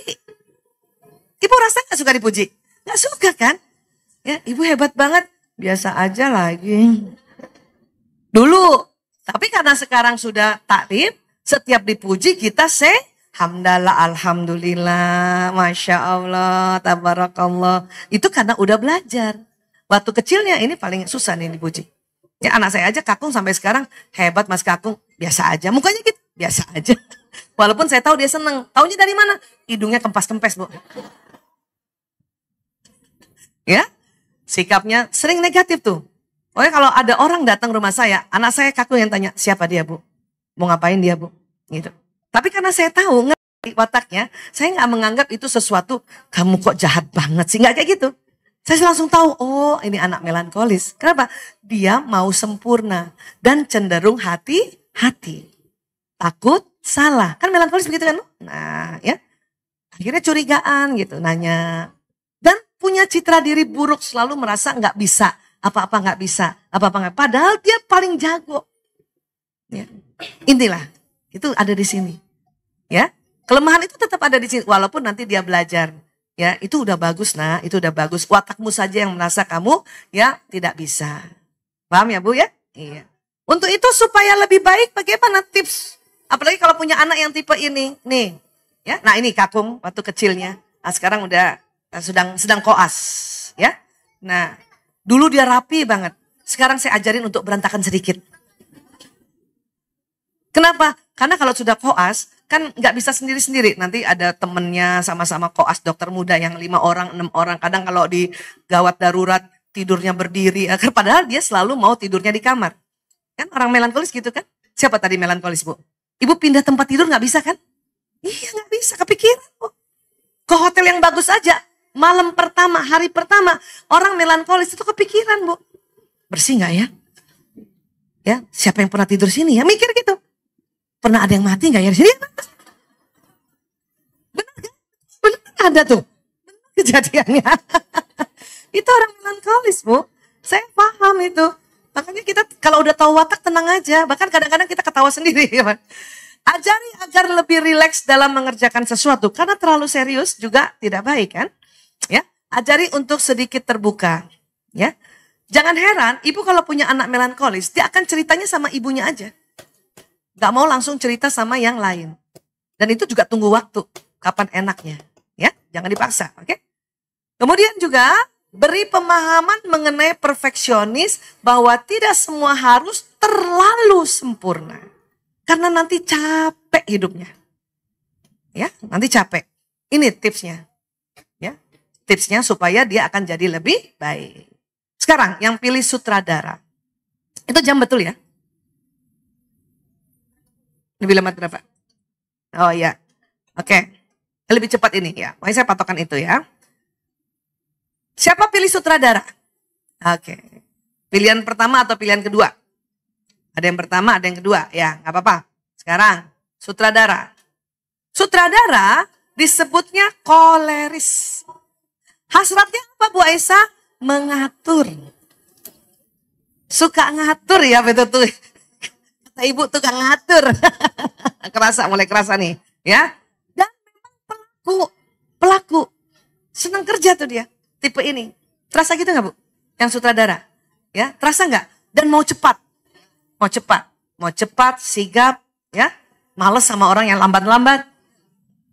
Ibu rasa nggak suka dipuji? Nggak suka kan? Ya, ibu hebat banget. Biasa aja lagi. Dulu, tapi karena sekarang sudah takdir setiap dipuji kita se alhamdulillah, masya Allah, tabarakallah. Itu karena udah belajar. Waktu kecilnya ini paling susah nih dipuji. Ya anak saya aja kakung sampai sekarang hebat mas kakung biasa aja. Mukanya gitu biasa aja. Walaupun saya tahu dia seneng. Taunya dari mana? Hidungnya kempas-kempes bu. Ya, sikapnya sering negatif tuh. Pokoknya kalau ada orang datang rumah saya, anak saya Kakung yang tanya, siapa dia bu? mau ngapain dia bu gitu tapi karena saya tahu ngerti wataknya saya nggak menganggap itu sesuatu kamu kok jahat banget sih nggak kayak gitu saya langsung tahu oh ini anak melankolis kenapa dia mau sempurna dan cenderung hati hati takut salah kan melankolis begitu kan nah ya akhirnya curigaan gitu nanya dan punya citra diri buruk selalu merasa nggak bisa apa-apa nggak bisa apa-apa nggak padahal dia paling jago ya Intilah, itu ada di sini. Ya, kelemahan itu tetap ada di sini walaupun nanti dia belajar. Ya, itu udah bagus nah, itu udah bagus. Watakmu saja yang merasa kamu ya tidak bisa. Paham ya, Bu ya? Iya. Untuk itu supaya lebih baik bagaimana tips? Apalagi kalau punya anak yang tipe ini. Nih. Ya, nah ini Kakung waktu kecilnya. Nah, sekarang udah eh, sedang sedang koas, ya. Nah, dulu dia rapi banget. Sekarang saya ajarin untuk berantakan sedikit. Kenapa? Karena kalau sudah koas, kan nggak bisa sendiri-sendiri. Nanti ada temennya sama-sama koas dokter muda yang lima orang, enam orang. Kadang kalau di gawat darurat tidurnya berdiri. Padahal dia selalu mau tidurnya di kamar. Kan orang melankolis gitu kan? Siapa tadi melankolis bu? Ibu pindah tempat tidur nggak bisa kan? Iya nggak bisa, kepikiran bu. Ke hotel yang bagus aja. Malam pertama, hari pertama orang melankolis itu kepikiran bu. Bersih nggak ya? Ya, siapa yang pernah tidur sini ya? Mikir gitu. Pernah ada yang mati nggak ya di sini? Benar kan? Benar ada tuh kejadiannya. itu orang melankolis bu. Saya paham itu. Makanya kita kalau udah tahu watak tenang aja. Bahkan kadang-kadang kita ketawa sendiri. Ya, Ajari agar lebih rileks dalam mengerjakan sesuatu. Karena terlalu serius juga tidak baik kan. Ya, Ajari untuk sedikit terbuka. Ya, Jangan heran, ibu kalau punya anak melankolis, dia akan ceritanya sama ibunya aja. Gak mau langsung cerita sama yang lain. Dan itu juga tunggu waktu. Kapan enaknya. Ya, jangan dipaksa. Oke. Okay? Kemudian juga beri pemahaman mengenai perfeksionis bahwa tidak semua harus terlalu sempurna. Karena nanti capek hidupnya. Ya, nanti capek. Ini tipsnya. Ya, tipsnya supaya dia akan jadi lebih baik. Sekarang yang pilih sutradara. Itu jam betul ya? Lebih lambat berapa? Oh ya. Oke. Okay. Lebih cepat ini ya. Pokoknya saya patokan itu ya. Siapa pilih sutradara? Oke. Okay. Pilihan pertama atau pilihan kedua? Ada yang pertama, ada yang kedua. Ya, nggak apa-apa. Sekarang, sutradara. Sutradara disebutnya koleris. Hasratnya apa Bu Aisyah? Mengatur. Suka ngatur ya betul tuh kata nah, ibu tukang ngatur. kerasa mulai kerasa nih, ya. Dan memang pelaku pelaku senang kerja tuh dia tipe ini. Terasa gitu nggak bu? Yang sutradara, ya terasa nggak? Dan mau cepat, mau cepat, mau cepat, sigap, ya. Males sama orang yang lambat-lambat.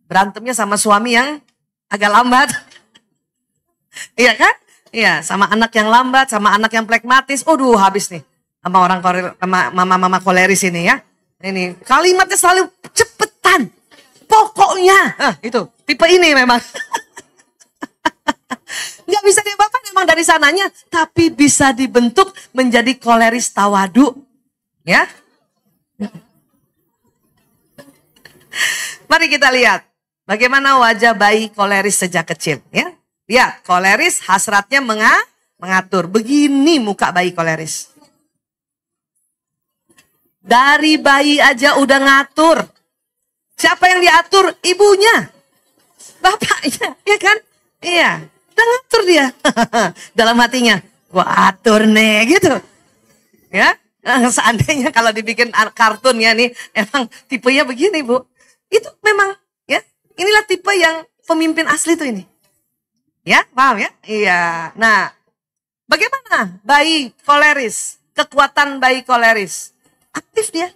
Berantemnya sama suami yang agak lambat. iya kan? Iya, sama anak yang lambat, sama anak yang plekmatis. Aduh, habis nih sama orang mama-mama koleris ini ya. Ini kalimatnya selalu cepetan. Pokoknya, eh, itu tipe ini memang. Nggak bisa diubahkan memang dari sananya, tapi bisa dibentuk menjadi koleris tawadu. Ya. Mari kita lihat bagaimana wajah bayi koleris sejak kecil ya. Lihat, koleris hasratnya menga mengatur. Begini muka bayi koleris. Dari bayi aja udah ngatur. Siapa yang diatur? Ibunya. Bapaknya, ya kan? Iya. Udah ngatur dia. Dalam hatinya, gua atur nih gitu. Ya. Nah, seandainya kalau dibikin kartun ya nih, emang tipenya begini, Bu. Itu memang ya. Inilah tipe yang pemimpin asli tuh ini. Ya, paham ya? Iya. Nah, bagaimana bayi koleris? Kekuatan bayi koleris? aktif dia.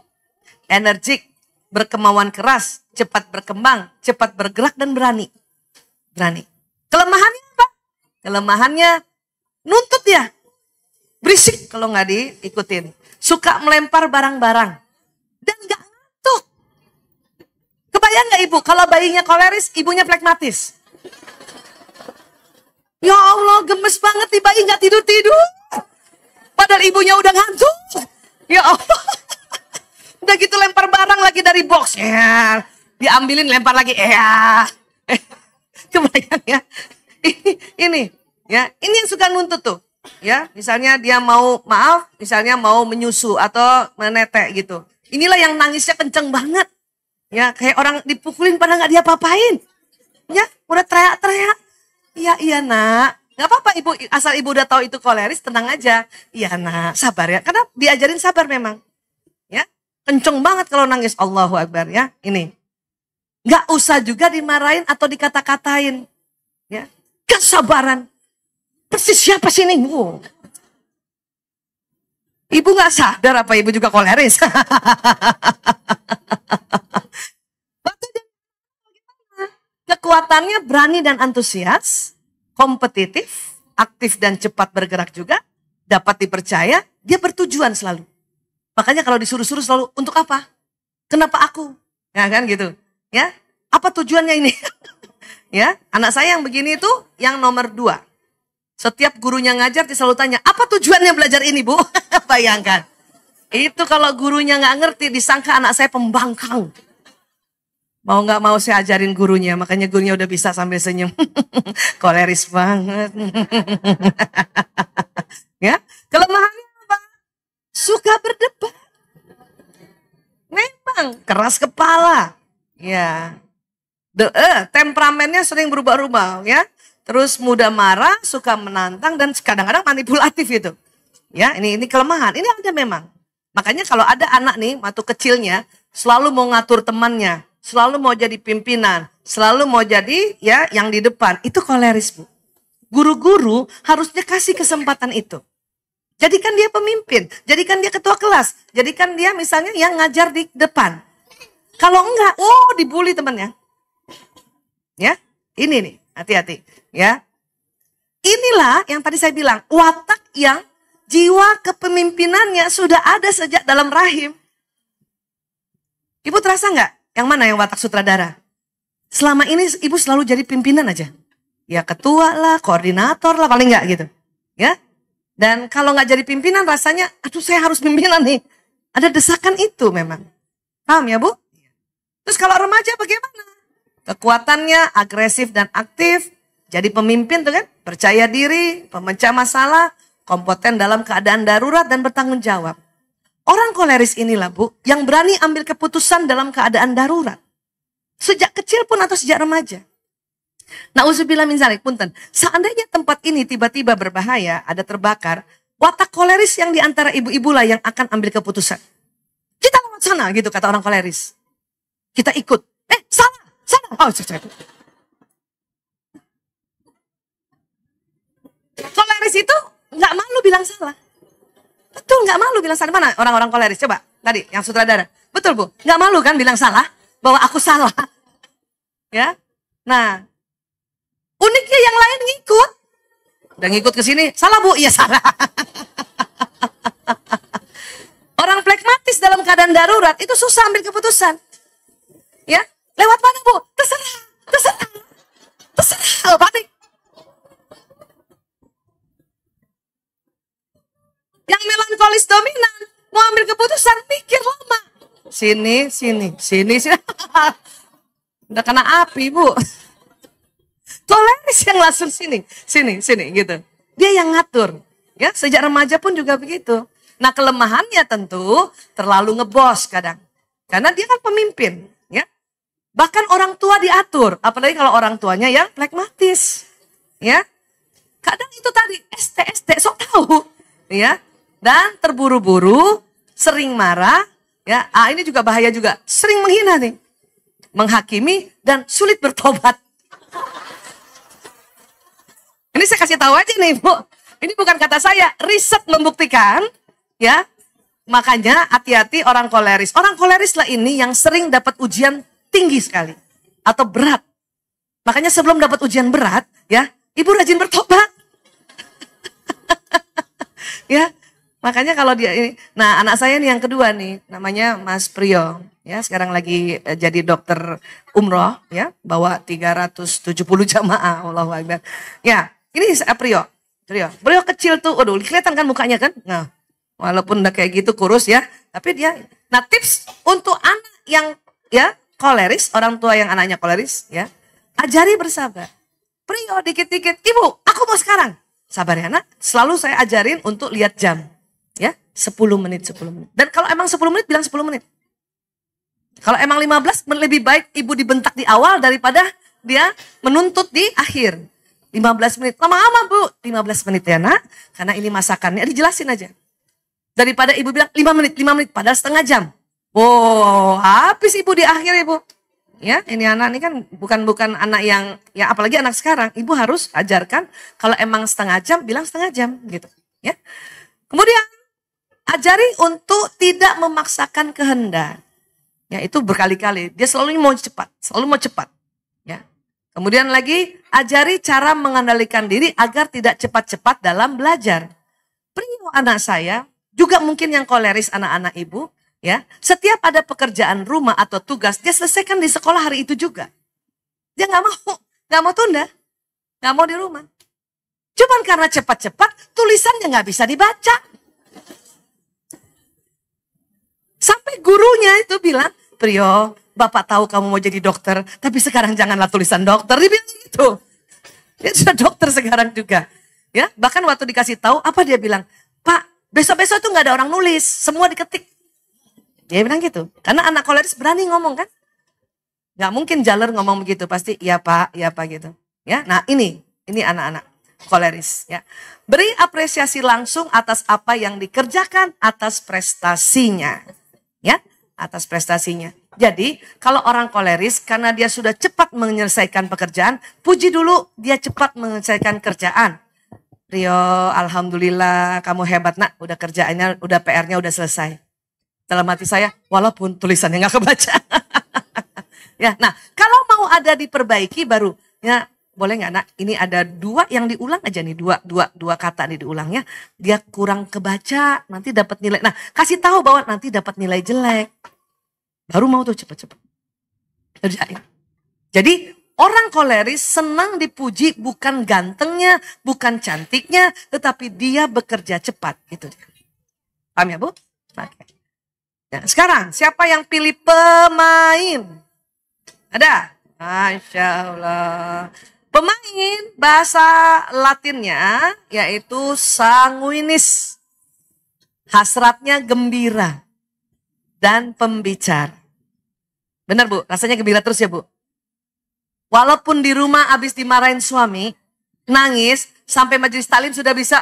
Energik, berkemauan keras, cepat berkembang, cepat bergerak dan berani. Berani. Kelemahannya apa? Kelemahannya nuntut ya, Berisik kalau nggak diikutin. Suka melempar barang-barang. Dan nggak ngantuk. Kebayang nggak ibu? Kalau bayinya koleris, ibunya plekmatis. Ya Allah, gemes banget nih bayi nggak tidur-tidur. Padahal ibunya udah ngantuk. Ya Allah. Udah gitu lempar barang lagi dari box. Ya. Diambilin lempar lagi. Ya. Eh, kebayang ya. Ini, ini ya, ini yang suka nuntut tuh. Ya, misalnya dia mau maaf, misalnya mau menyusu atau menetek gitu. Inilah yang nangisnya kenceng banget. Ya, kayak orang dipukulin padahal nggak dia papain. Ya, udah teriak-teriak. Iya, iya nak. Gak apa-apa ibu, asal ibu udah tahu itu koleris, tenang aja. Iya nak, sabar ya. Karena diajarin sabar memang. Kenceng banget kalau nangis. Allahu Akbar ya. Ini. nggak usah juga dimarahin atau dikata-katain. Ya. Kesabaran. Persis siapa sih ini? bu Ibu nggak sadar apa ibu juga koleris. Kekuatannya berani dan antusias, kompetitif, aktif dan cepat bergerak juga, dapat dipercaya, dia bertujuan selalu. Makanya kalau disuruh-suruh selalu untuk apa? Kenapa aku? Ya kan gitu. Ya, apa tujuannya ini? ya, anak saya yang begini itu yang nomor dua. Setiap gurunya ngajar dia selalu tanya, apa tujuannya belajar ini bu? Bayangkan. Itu kalau gurunya nggak ngerti, disangka anak saya pembangkang. Mau nggak mau saya ajarin gurunya, makanya gurunya udah bisa sambil senyum. Koleris banget. ya, nggak berdebat. Memang keras kepala. Ya. The, uh, eh, temperamennya sering berubah-ubah ya. Terus mudah marah, suka menantang dan kadang-kadang manipulatif itu, Ya, ini ini kelemahan. Ini ada memang. Makanya kalau ada anak nih, waktu kecilnya selalu mau ngatur temannya, selalu mau jadi pimpinan, selalu mau jadi ya yang di depan. Itu koleris, Bu. Guru-guru harusnya kasih kesempatan itu. Jadikan dia pemimpin, jadikan dia ketua kelas, jadikan dia misalnya yang ngajar di depan. Kalau enggak, oh dibully temennya. Ya, ini nih, hati-hati. Ya, inilah yang tadi saya bilang, watak yang jiwa kepemimpinannya sudah ada sejak dalam rahim. Ibu terasa nggak? Yang mana yang watak sutradara? Selama ini ibu selalu jadi pimpinan aja. Ya ketua lah, koordinator lah, paling enggak gitu. Ya, dan kalau nggak jadi pimpinan rasanya, aduh saya harus pimpinan nih. Ada desakan itu memang. Paham ya Bu? Iya. Terus kalau remaja bagaimana? Kekuatannya agresif dan aktif. Jadi pemimpin tuh kan percaya diri, pemecah masalah, kompeten dalam keadaan darurat dan bertanggung jawab. Orang koleris inilah Bu, yang berani ambil keputusan dalam keadaan darurat. Sejak kecil pun atau sejak remaja. Nah, usubillah min zalik, punten. Seandainya tempat ini tiba-tiba berbahaya, ada terbakar, watak koleris yang diantara ibu-ibu lah yang akan ambil keputusan. Kita lewat sana, gitu kata orang koleris. Kita ikut. Eh, sana, sana. Oh, cek, cek. Koleris itu nggak malu bilang salah. Betul, nggak malu bilang salah. Mana orang-orang koleris? Coba, tadi yang sutradara. Betul, Bu. Nggak malu kan bilang salah? Bahwa aku salah. ya. Nah, Uniknya yang lain ngikut. Dan ngikut ke sini, salah bu? Iya salah. Orang plekmatis dalam keadaan darurat itu susah ambil keputusan. Ya, lewat mana bu? Terserah, terserah, terserah, oh, panik. Yang melankolis dominan mau ambil keputusan mikir lama. Sini, sini, sini, sini. Udah kena api bu. Toleris yang langsung sini, sini, sini gitu. Dia yang ngatur. Ya, sejak remaja pun juga begitu. Nah, kelemahannya tentu terlalu ngebos kadang. Karena dia kan pemimpin, ya. Bahkan orang tua diatur, apalagi kalau orang tuanya yang pragmatis. Ya. Kadang itu tadi stst sok tahu, ya. Dan terburu-buru, sering marah, ya. Ah, ini juga bahaya juga. Sering menghina nih. Menghakimi dan sulit bertobat. Ini saya kasih tahu aja nih, Bu. Ini bukan kata saya, riset membuktikan, ya. Makanya hati-hati orang koleris. Orang koleris lah ini yang sering dapat ujian tinggi sekali atau berat. Makanya sebelum dapat ujian berat, ya, ibu rajin bertobat. ya, makanya kalau dia ini, nah anak saya nih yang kedua nih, namanya Mas Priyo, ya sekarang lagi eh, jadi dokter umroh, ya, bawa 370 jamaah, Allah Akbar. Ya, ini Aprio. Eh, Aprio, Beliau kecil tuh. Aduh, kelihatan kan mukanya kan? Nah, walaupun udah kayak gitu kurus ya, tapi dia nah tips untuk anak yang ya koleris, orang tua yang anaknya koleris ya, ajari bersabar. Prio dikit-dikit, "Ibu, aku mau sekarang." Sabar ya, anak. Selalu saya ajarin untuk lihat jam. Ya, 10 menit, 10 menit. Dan kalau emang 10 menit, bilang 10 menit. Kalau emang 15, lebih baik ibu dibentak di awal daripada dia menuntut di akhir. 15 menit. Lama-lama bu, 15 menit ya nak. Karena ini masakannya, dijelasin aja. Daripada ibu bilang 5 menit, 5 menit, padahal setengah jam. oh habis ibu di akhir ibu. Ya, ya, ini anak ini kan bukan bukan anak yang ya apalagi anak sekarang. Ibu harus ajarkan kalau emang setengah jam bilang setengah jam gitu, ya. Kemudian ajari untuk tidak memaksakan kehendak. Ya, itu berkali-kali. Dia selalu mau cepat, selalu mau cepat. Ya. Kemudian lagi Ajari cara mengendalikan diri agar tidak cepat-cepat dalam belajar. Prio anak saya, juga mungkin yang koleris anak-anak ibu, ya setiap ada pekerjaan rumah atau tugas, dia selesaikan di sekolah hari itu juga. Dia nggak mau, nggak mau tunda, nggak mau di rumah. Cuman karena cepat-cepat, tulisannya nggak bisa dibaca. Sampai gurunya itu bilang, Prio, Bapak tahu kamu mau jadi dokter, tapi sekarang janganlah tulisan dokter. Dia bilang gitu. Dia sudah dokter sekarang juga. Ya, bahkan waktu dikasih tahu apa dia bilang, "Pak, besok-besok tuh nggak ada orang nulis, semua diketik." Dia bilang gitu. Karena anak koleris berani ngomong kan? Nggak mungkin jalur ngomong begitu, pasti ya Pak, ya Pak gitu. Ya, nah ini, ini anak-anak koleris ya. Beri apresiasi langsung atas apa yang dikerjakan, atas prestasinya. Ya, atas prestasinya. Jadi kalau orang koleris karena dia sudah cepat menyelesaikan pekerjaan, puji dulu dia cepat menyelesaikan kerjaan. Rio, alhamdulillah kamu hebat nak, udah kerjaannya, udah PR-nya udah selesai. Dalam hati saya, walaupun tulisannya nggak kebaca. ya, nah kalau mau ada diperbaiki baru, ya boleh nggak nak? Ini ada dua yang diulang aja nih, dua dua dua kata nih diulangnya, dia kurang kebaca, nanti dapat nilai. Nah kasih tahu bahwa nanti dapat nilai jelek Baru mau tuh cepat-cepat Kerjain. Jadi orang koleris senang dipuji bukan gantengnya, bukan cantiknya, tetapi dia bekerja cepat. Itu dia. Paham ya Bu? Oke. Nah, sekarang siapa yang pilih pemain? Ada? Masya Allah. Pemain bahasa Latinnya yaitu sanguinis. Hasratnya gembira dan pembicara. Benar Bu, rasanya gembira terus ya Bu. Walaupun di rumah habis dimarahin suami, nangis, sampai majelis talim sudah bisa.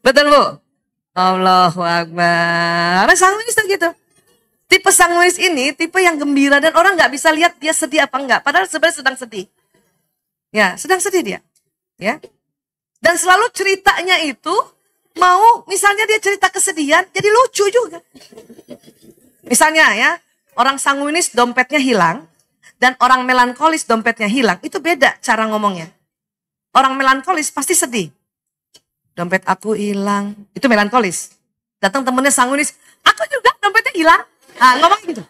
Betul Bu? Allahu Akbar. sang tuh gitu. Tipe sang nangis ini tipe yang gembira dan orang nggak bisa lihat dia sedih apa enggak. Padahal sebenarnya sedang sedih. Ya, sedang sedih dia. Ya. Dan selalu ceritanya itu mau misalnya dia cerita kesedihan jadi lucu juga. Misalnya ya, orang sanguinis dompetnya hilang dan orang melankolis dompetnya hilang, itu beda cara ngomongnya. Orang melankolis pasti sedih. Dompet aku hilang, itu melankolis. Datang temennya sanguinis, aku juga dompetnya hilang. Ah, ngomong gitu.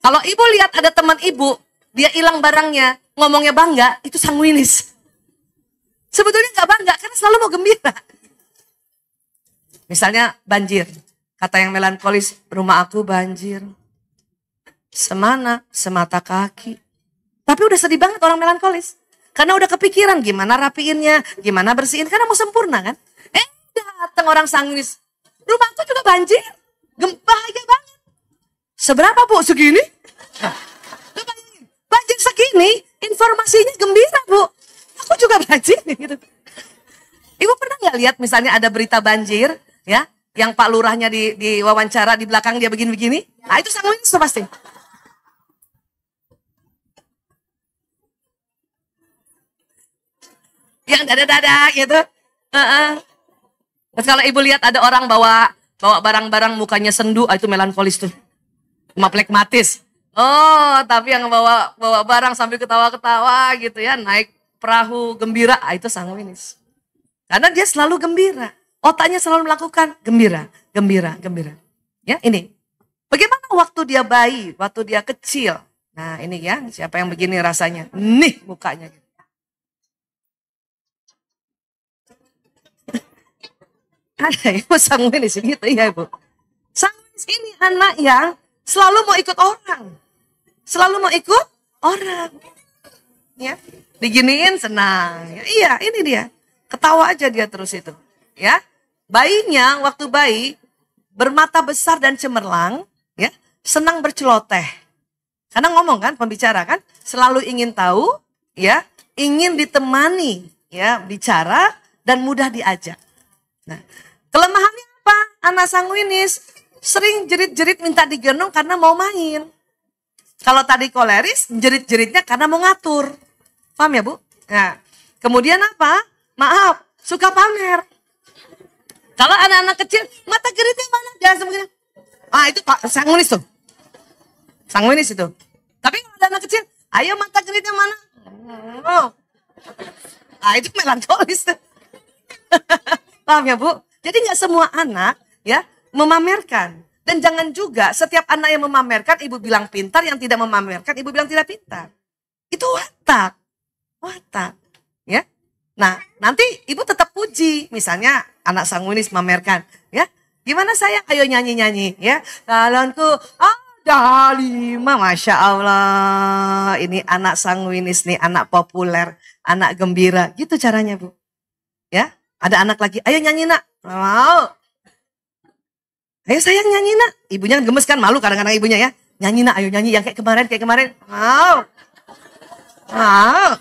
Kalau ibu lihat ada teman ibu, dia hilang barangnya, ngomongnya bangga, itu sanguinis. Sebetulnya nggak bangga karena selalu mau gembira. Misalnya banjir. Kata yang melankolis, rumah aku banjir. Semana, semata kaki. Tapi udah sedih banget orang melankolis. Karena udah kepikiran gimana rapiinnya, gimana bersihin. Karena mau sempurna kan. Eh datang orang rumah aku juga banjir. Gempa aja iya banget. Seberapa bu? Segini? Banjir segini, informasinya gembira bu aku juga banjir gitu. Ibu pernah nggak lihat misalnya ada berita banjir ya yang Pak Lurahnya di, di wawancara di belakang dia begini-begini? Nah itu sangat itu pasti. Yang dada-dada gitu. Uh -uh. Terus kalau ibu lihat ada orang bawa bawa barang-barang mukanya sendu, ah, itu melankolis tuh. Cuma plekmatis. Oh, tapi yang bawa bawa barang sambil ketawa-ketawa gitu ya, naik perahu gembira, ah, itu sang winis. Karena dia selalu gembira. Otaknya selalu melakukan gembira, gembira, gembira. Ya, ini. Bagaimana waktu dia bayi, waktu dia kecil? Nah, ini ya, siapa yang begini rasanya? Nih mukanya. Ada ibu sang winis gitu ya ibu. Sang ini anak yang selalu mau ikut orang. Selalu mau ikut orang. Ya diginiin senang. Iya, ini dia. Ketawa aja dia terus itu. Ya. Bayinya waktu bayi bermata besar dan cemerlang, ya, senang berceloteh. Karena ngomong kan pembicara kan selalu ingin tahu, ya, ingin ditemani, ya, bicara dan mudah diajak. Nah, kelemahannya apa? Anak sanguinis sering jerit-jerit minta digendong karena mau main. Kalau tadi koleris, jerit-jeritnya karena mau ngatur. Paham ya, Bu? Nah, kemudian apa? Maaf, suka pamer. Kalau anak-anak kecil, mata geritnya mana? Dia sembunyi. Ah, itu Pak Sangunis tuh. Sangunis itu. Tapi kalau ada anak kecil, ayo mata geritnya mana? Oh. Ah, itu melankolis tuh. Paham ya, Bu? Jadi nggak semua anak ya memamerkan. Dan jangan juga setiap anak yang memamerkan, ibu bilang pintar, yang tidak memamerkan, ibu bilang tidak pintar. Itu watak mata ya nah nanti ibu tetap puji misalnya anak sangunis memamerkan ya gimana saya? ayo nyanyi nyanyi ya talentu ada lima masya Allah ini anak sangwinis nih anak populer anak gembira gitu caranya bu ya ada anak lagi ayo nyanyi nak mau ayo sayang nyanyi nak ibunya gemes kan malu kadang-kadang ibunya ya nyanyi nak ayo nyanyi yang kayak kemarin kayak kemarin mau mau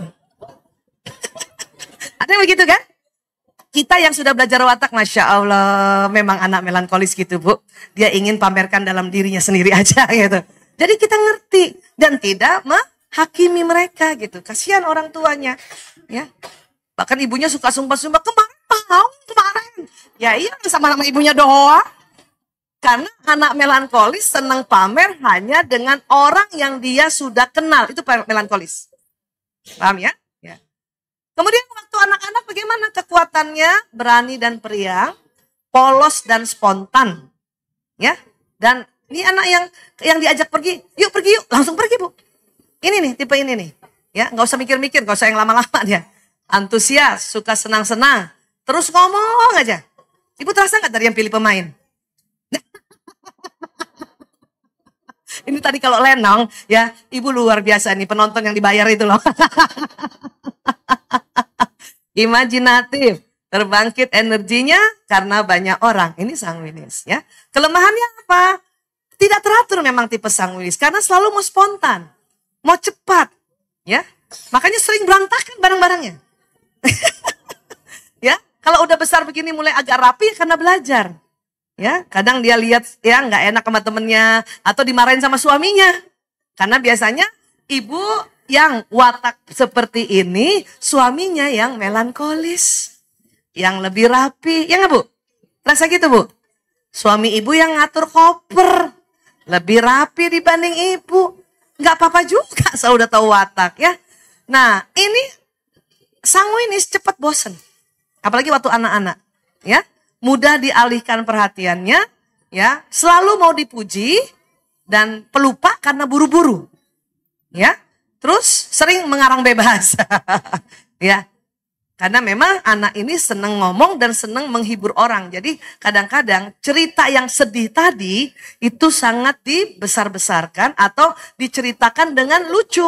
ada begitu kan? Kita yang sudah belajar watak, Masya Allah, memang anak melankolis gitu Bu. Dia ingin pamerkan dalam dirinya sendiri aja gitu. Jadi kita ngerti dan tidak menghakimi mereka gitu. Kasihan orang tuanya. ya. Bahkan ibunya suka sumpah-sumpah, kemarin mau kemarin. Ya iya sama-sama ibunya doa. Karena anak melankolis senang pamer hanya dengan orang yang dia sudah kenal. Itu melankolis. Paham ya? Kemudian waktu anak-anak bagaimana kekuatannya? Berani dan periang, polos dan spontan. Ya. Dan ini anak yang yang diajak pergi, yuk pergi yuk, langsung pergi, Bu. Ini nih tipe ini nih. Ya, nggak usah mikir-mikir, nggak usah yang lama-lama dia. Antusias, suka senang-senang, terus ngomong aja. Ibu terasa nggak dari yang pilih pemain? Ini tadi kalau lenong ya, ibu luar biasa nih penonton yang dibayar itu loh. Imajinatif, terbangkit energinya karena banyak orang. Ini Sang winis ya. Kelemahannya apa? Tidak teratur memang tipe Sang winis karena selalu mau spontan, mau cepat ya. Makanya sering berantakan barang-barangnya. ya, kalau udah besar begini mulai agak rapi karena belajar ya kadang dia lihat ya nggak enak sama temennya atau dimarahin sama suaminya karena biasanya ibu yang watak seperti ini suaminya yang melankolis yang lebih rapi ya nggak bu rasa gitu bu suami ibu yang ngatur koper lebih rapi dibanding ibu nggak apa-apa juga saya udah tahu watak ya nah ini sanguinis cepat bosen apalagi waktu anak-anak ya mudah dialihkan perhatiannya, ya, selalu mau dipuji dan pelupa karena buru-buru. Ya. Terus sering mengarang bebas. ya. Karena memang anak ini senang ngomong dan senang menghibur orang. Jadi kadang-kadang cerita yang sedih tadi itu sangat dibesar-besarkan atau diceritakan dengan lucu.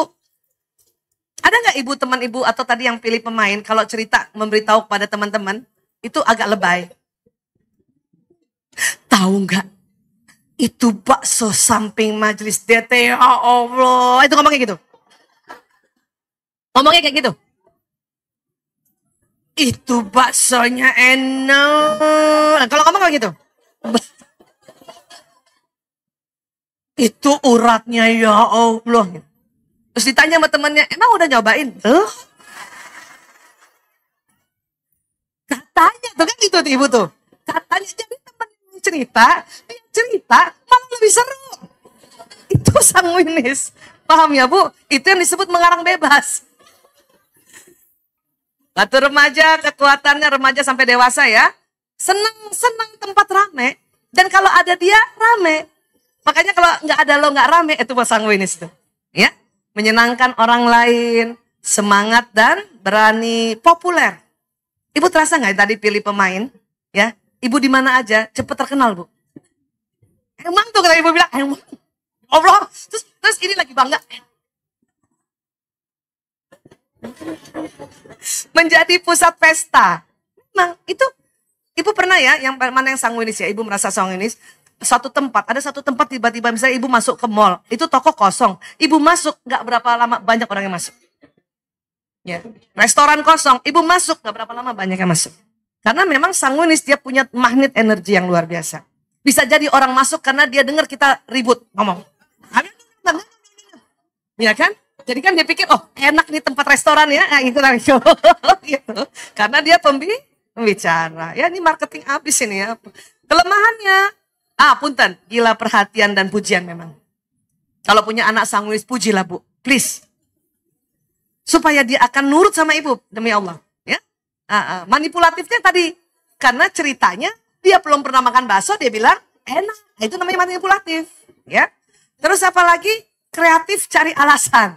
Ada nggak ibu teman ibu atau tadi yang pilih pemain kalau cerita memberitahu kepada teman-teman itu agak lebay? Tahu nggak? Itu bakso samping majelis DT, ya Allah. Itu ngomongnya gitu. Ngomongnya kayak gitu. Itu baksonya enak. Nah, kalau ngomong kayak gitu. itu uratnya ya Allah. Terus ditanya sama temennya, emang udah nyobain? Tuh. Katanya, tuh kan gitu tuh ibu tuh. Katanya, jadi cerita, pengen cerita, malah lebih seru. Itu sanguinis. Paham ya, Bu? Itu yang disebut mengarang bebas. Batu remaja, kekuatannya remaja sampai dewasa ya. Senang-senang tempat rame. Dan kalau ada dia, rame. Makanya kalau nggak ada lo nggak rame, itu buat sanguinis itu. Ya, menyenangkan orang lain, semangat dan berani populer. Ibu terasa nggak tadi pilih pemain? Ibu di mana aja cepet terkenal, Bu. Emang tuh kata ibu bilang, emang. Ya Allah, terus, terus ini lagi bangga. Menjadi pusat pesta. emang itu Ibu pernah ya, yang mana yang sanguinis ya, ibu merasa sanguinis. Satu tempat, ada satu tempat tiba-tiba misalnya ibu masuk ke mall, itu toko kosong. Ibu masuk, nggak berapa lama banyak orang yang masuk. Ya, restoran kosong, ibu masuk, nggak berapa lama banyak yang masuk. Karena memang sanguinis dia punya magnet energi yang luar biasa. Bisa jadi orang masuk karena dia dengar kita ribut ngomong. Ya kan? Jadi kan dia pikir, oh enak di tempat restoran ya, nah, itu kan. gitu. Karena dia pembi pembicara. Ya ini marketing abis ini ya. Kelemahannya, ah punten, gila perhatian dan pujian memang. Kalau punya anak sanguinis, pujilah bu, please. Supaya dia akan nurut sama ibu, demi Allah. Uh, uh, manipulatifnya tadi karena ceritanya dia belum pernah makan bakso dia bilang enak nah, itu namanya manipulatif ya terus lagi kreatif cari alasan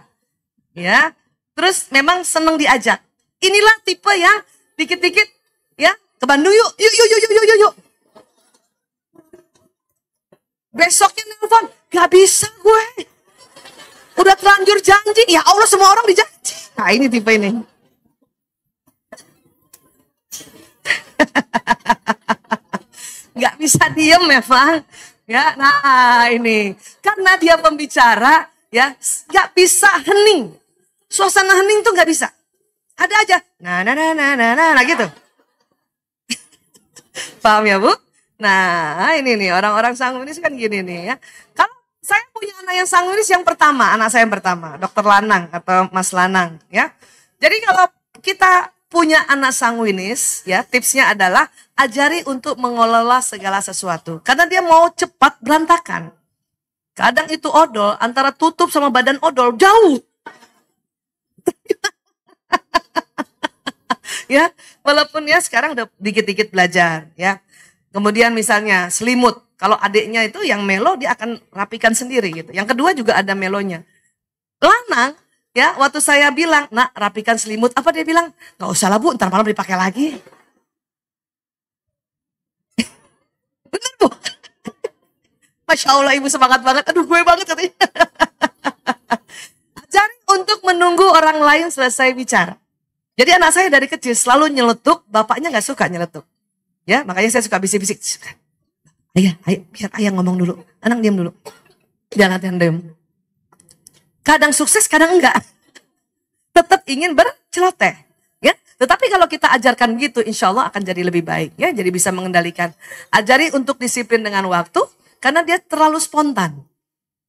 ya terus memang seneng diajak inilah tipe yang dikit-dikit ya ke Bandung yuk yuk yuk yuk yuk yuk yuk besoknya nelfon gak bisa gue udah terlanjur janji ya Allah semua orang dijanji nah ini tipe ini nggak bisa diem Eva ya, ya nah ini karena dia pembicara ya nggak bisa hening suasana hening tuh nggak bisa ada aja nah nah nah nah nah nah, nah gitu paham ya bu nah ini nih orang-orang sanguinis kan gini nih ya kalau saya punya anak yang sanguinis yang pertama anak saya yang pertama dokter Lanang atau Mas Lanang ya jadi kalau kita punya anak sanguinis, ya tipsnya adalah ajari untuk mengelola segala sesuatu. Karena dia mau cepat berantakan. Kadang itu odol, antara tutup sama badan odol, jauh. ya, walaupun ya sekarang udah dikit-dikit belajar, ya. Kemudian misalnya selimut, kalau adiknya itu yang melo dia akan rapikan sendiri gitu. Yang kedua juga ada melonya. Lanang Ya, waktu saya bilang, nak rapikan selimut. Apa dia bilang? Gak usah lah bu, ntar malam dipakai lagi. Bener bu. Masya Allah ibu semangat banget. Aduh gue banget katanya. Ajarin untuk menunggu orang lain selesai bicara. Jadi anak saya dari kecil selalu nyeletuk, bapaknya gak suka nyeletuk. Ya, makanya saya suka bisik-bisik. Ayah, ayah, biar ayah ngomong dulu. Anak diam dulu. Jangan diam kadang sukses, kadang enggak. Tetap ingin berceloteh. Ya, tetapi kalau kita ajarkan gitu, insya Allah akan jadi lebih baik. Ya, jadi bisa mengendalikan. Ajari untuk disiplin dengan waktu, karena dia terlalu spontan.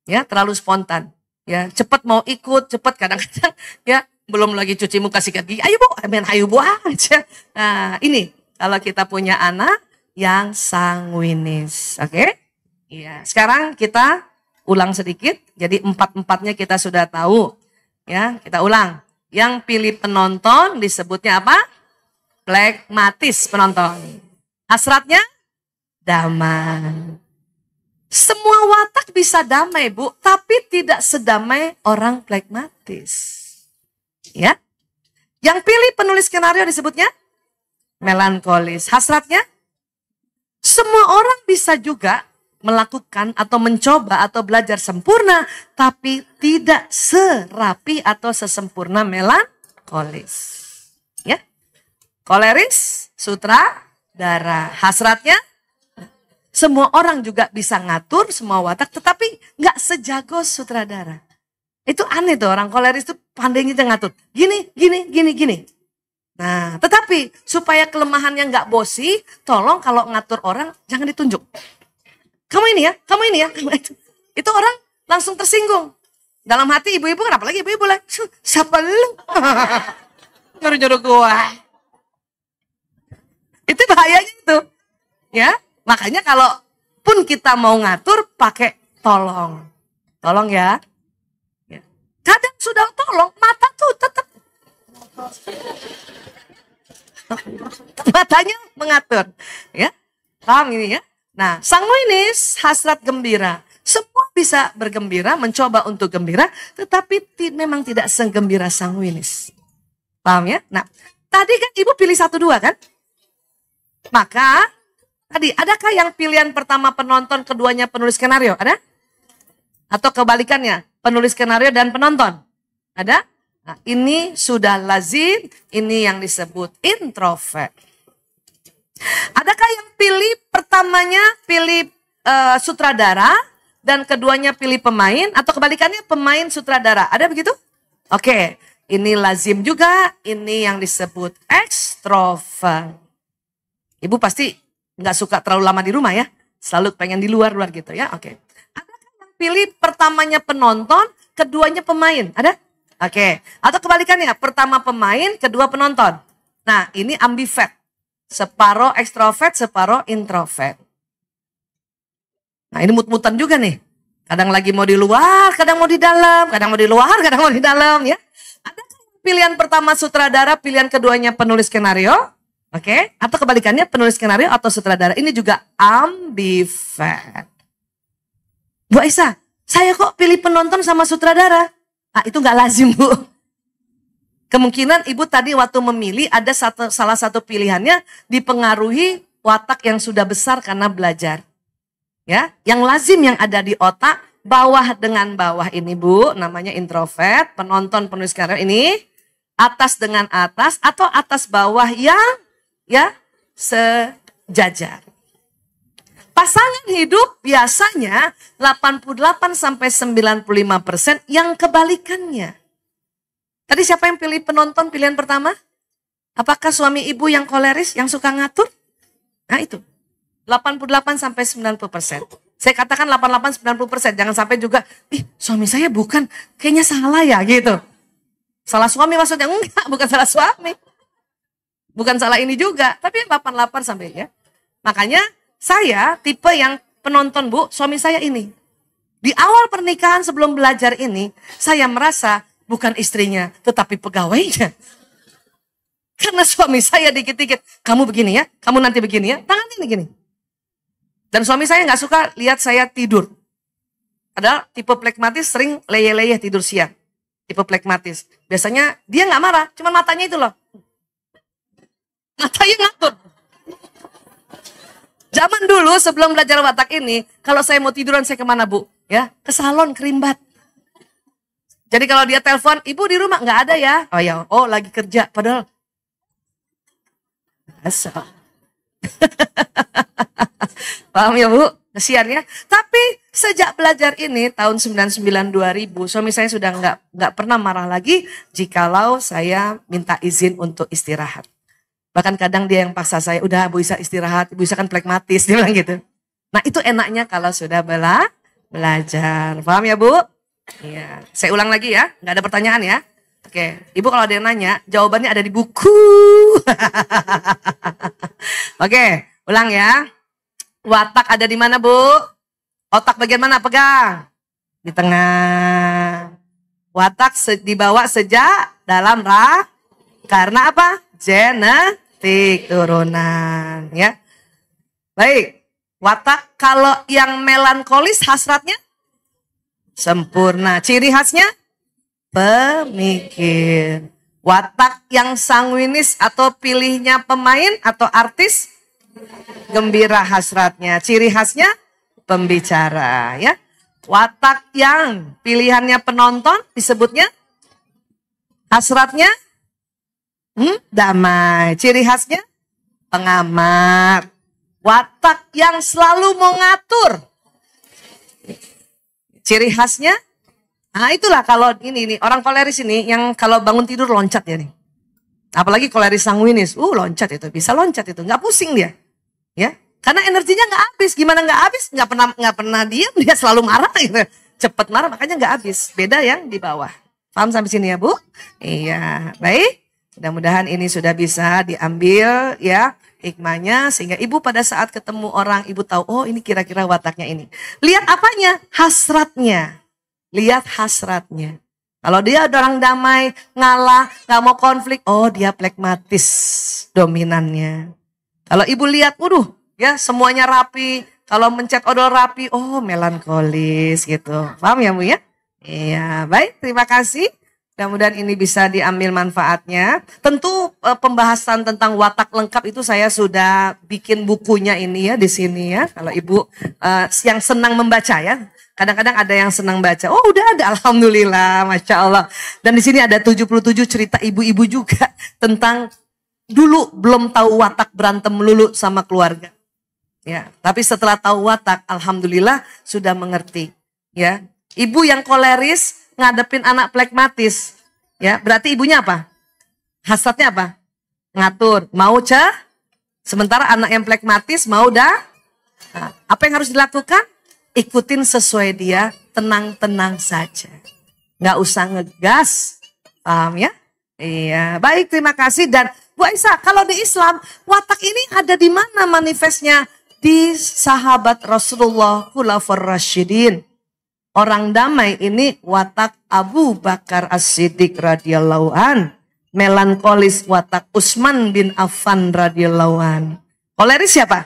Ya, terlalu spontan. Ya, cepat mau ikut, cepat kadang-kadang. Ya, belum lagi cuci muka sikat gigi. Ayo bu, amin, ayo bu aja. Nah, ini kalau kita punya anak yang sanguinis, oke? Okay? Iya. Sekarang kita ulang sedikit. Jadi empat-empatnya kita sudah tahu. Ya, kita ulang. Yang pilih penonton disebutnya apa? Plekmatis penonton. Hasratnya damai. Semua watak bisa damai, Bu, tapi tidak sedamai orang plekmatis. Ya. Yang pilih penulis skenario disebutnya melankolis. Hasratnya semua orang bisa juga melakukan atau mencoba atau belajar sempurna tapi tidak serapi atau sesempurna melankolis. Ya. Koleris, sutra, darah. Hasratnya semua orang juga bisa ngatur semua watak tetapi nggak sejago sutradara. Itu aneh tuh orang koleris tuh pandainya ngatur. Gini, gini, gini, gini. Nah, tetapi supaya kelemahannya nggak bosi, tolong kalau ngatur orang jangan ditunjuk kamu ini ya, kamu ini ya, kamu itu. Itu orang langsung tersinggung. Dalam hati ibu-ibu kenapa lagi ibu-ibu lah? Siapa lu? Nyuruh-nyuruh gua. Itu bahayanya itu. Ya, makanya kalau pun kita mau ngatur pakai tolong. Tolong ya. ya. Kadang sudah tolong, mata tuh tetap matanya mengatur ya paham ini ya Nah, sanguinis hasrat gembira. Semua bisa bergembira, mencoba untuk gembira, tetapi memang tidak segembira sanguinis. Paham ya? Nah, tadi kan ibu pilih satu dua kan? Maka tadi adakah yang pilihan pertama penonton, keduanya penulis skenario? Ada? Atau kebalikannya, penulis skenario dan penonton? Ada? Nah, ini sudah lazim, ini yang disebut introvert. Adakah yang pilih pertamanya pilih uh, sutradara dan keduanya pilih pemain atau kebalikannya pemain sutradara? Ada begitu? Oke, ini lazim juga, ini yang disebut ekstrovert. Ibu pasti nggak suka terlalu lama di rumah ya, selalu pengen di luar-luar gitu ya. Oke. Adakah yang pilih pertamanya penonton, keduanya pemain? Ada? Oke. Atau kebalikannya, pertama pemain, kedua penonton. Nah, ini ambivert Separoh ekstrovert, separoh introvert. Nah ini mut-mutan juga nih. Kadang lagi mau di luar, kadang mau di dalam, kadang mau di luar, kadang mau di dalam ya. Ada pilihan pertama sutradara, pilihan keduanya penulis skenario, oke? Okay? Atau kebalikannya penulis skenario atau sutradara. Ini juga ambivert. Bu Aisyah, saya kok pilih penonton sama sutradara? Ah, itu nggak lazim bu. Kemungkinan ibu tadi waktu memilih ada satu, salah satu pilihannya dipengaruhi watak yang sudah besar karena belajar. Ya, yang lazim yang ada di otak bawah dengan bawah ini Bu, namanya introvert, penonton penulis karya ini atas dengan atas atau atas bawah yang ya sejajar. Pasangan hidup biasanya 88 sampai 95% yang kebalikannya. Tadi siapa yang pilih penonton pilihan pertama? Apakah suami ibu yang koleris, yang suka ngatur? Nah itu, 88 sampai 90 persen. Saya katakan 88 90 persen, jangan sampai juga, ih suami saya bukan, kayaknya salah ya gitu. Salah suami maksudnya enggak, bukan salah suami. Bukan salah ini juga, tapi 88 sampai ya. Makanya saya tipe yang penonton bu, suami saya ini. Di awal pernikahan sebelum belajar ini, saya merasa bukan istrinya, tetapi pegawainya. Karena suami saya dikit-dikit, kamu begini ya, kamu nanti begini ya, tangan ini gini. Dan suami saya nggak suka lihat saya tidur. Padahal tipe plekmatis sering leye-leye tidur siang. Tipe plekmatis. Biasanya dia nggak marah, cuma matanya itu loh. Matanya ngatur. Zaman dulu sebelum belajar watak ini, kalau saya mau tiduran saya kemana bu? Ya, ke salon kerimbat. Jadi kalau dia telepon, ibu di rumah nggak ada ya? Oh ya, oh lagi kerja. Padahal asal. Paham ya bu? Kesian ya. Tapi sejak belajar ini tahun 99 2000 suami saya sudah nggak nggak pernah marah lagi jikalau saya minta izin untuk istirahat. Bahkan kadang dia yang paksa saya, udah Bu Isa istirahat, Bu Isa kan plekmatis, dia bilang gitu. Nah itu enaknya kalau sudah bela belajar. Paham ya Bu? Iya. Saya ulang lagi ya, nggak ada pertanyaan ya. Oke, ibu kalau ada yang nanya, jawabannya ada di buku. Oke, ulang ya. Watak ada di mana bu? Otak bagian mana pegang? Di tengah. Watak se dibawa sejak dalam rah. Karena apa? Genetik turunan. Ya. Baik. Watak kalau yang melankolis hasratnya sempurna. Ciri khasnya pemikir. Watak yang sanguinis atau pilihnya pemain atau artis gembira hasratnya. Ciri khasnya pembicara ya. Watak yang pilihannya penonton disebutnya hasratnya hmm, damai. Ciri khasnya pengamat. Watak yang selalu mengatur Ciri khasnya, nah itulah kalau ini nih orang koleris ini yang kalau bangun tidur loncat ya nih. Apalagi koleris sanguinis, uh loncat itu bisa loncat itu, nggak pusing dia, ya. Karena energinya nggak habis, gimana nggak habis? Nggak pernah nggak pernah diam, dia selalu marah gitu. Cepet marah, makanya nggak habis. Beda yang di bawah. Paham sampai sini ya Bu? Iya, baik. Mudah-mudahan ini sudah bisa diambil ya hikmahnya sehingga ibu pada saat ketemu orang ibu tahu oh ini kira-kira wataknya ini. Lihat apanya? Hasratnya. Lihat hasratnya. Kalau dia orang damai, ngalah, nggak mau konflik, oh dia plekmatis dominannya. Kalau ibu lihat, waduh, ya semuanya rapi. Kalau mencet odol rapi, oh melankolis gitu. Paham ya Bu ya? Iya, baik. Terima kasih. Mudah-mudahan ini bisa diambil manfaatnya. Tentu eh, pembahasan tentang watak lengkap itu saya sudah bikin bukunya ini ya di sini ya. Kalau ibu e, yang senang membaca ya. Kadang-kadang ada yang senang baca. Oh udah ada alhamdulillah, masya Allah. Dan di sini ada 77 cerita ibu-ibu juga tentang dulu belum tahu watak berantem melulu sama keluarga. Ya, tapi setelah tahu watak, alhamdulillah sudah mengerti. Ya, ibu yang koleris ngadepin anak plekmatis, ya berarti ibunya apa? Hasratnya apa? Ngatur, mau cah? Sementara anak yang plekmatis mau dah. Nah, apa yang harus dilakukan? Ikutin sesuai dia, tenang-tenang saja. Nggak usah ngegas, paham ya? Iya, baik terima kasih dan Bu Aisyah, kalau di Islam watak ini ada di mana manifestnya? Di sahabat Rasulullah Khulafur Rashidin. Orang damai ini watak Abu Bakar As-Siddiq radhiyallahu an, melankolis watak Utsman bin Affan radhiyallahu an. Koleris siapa?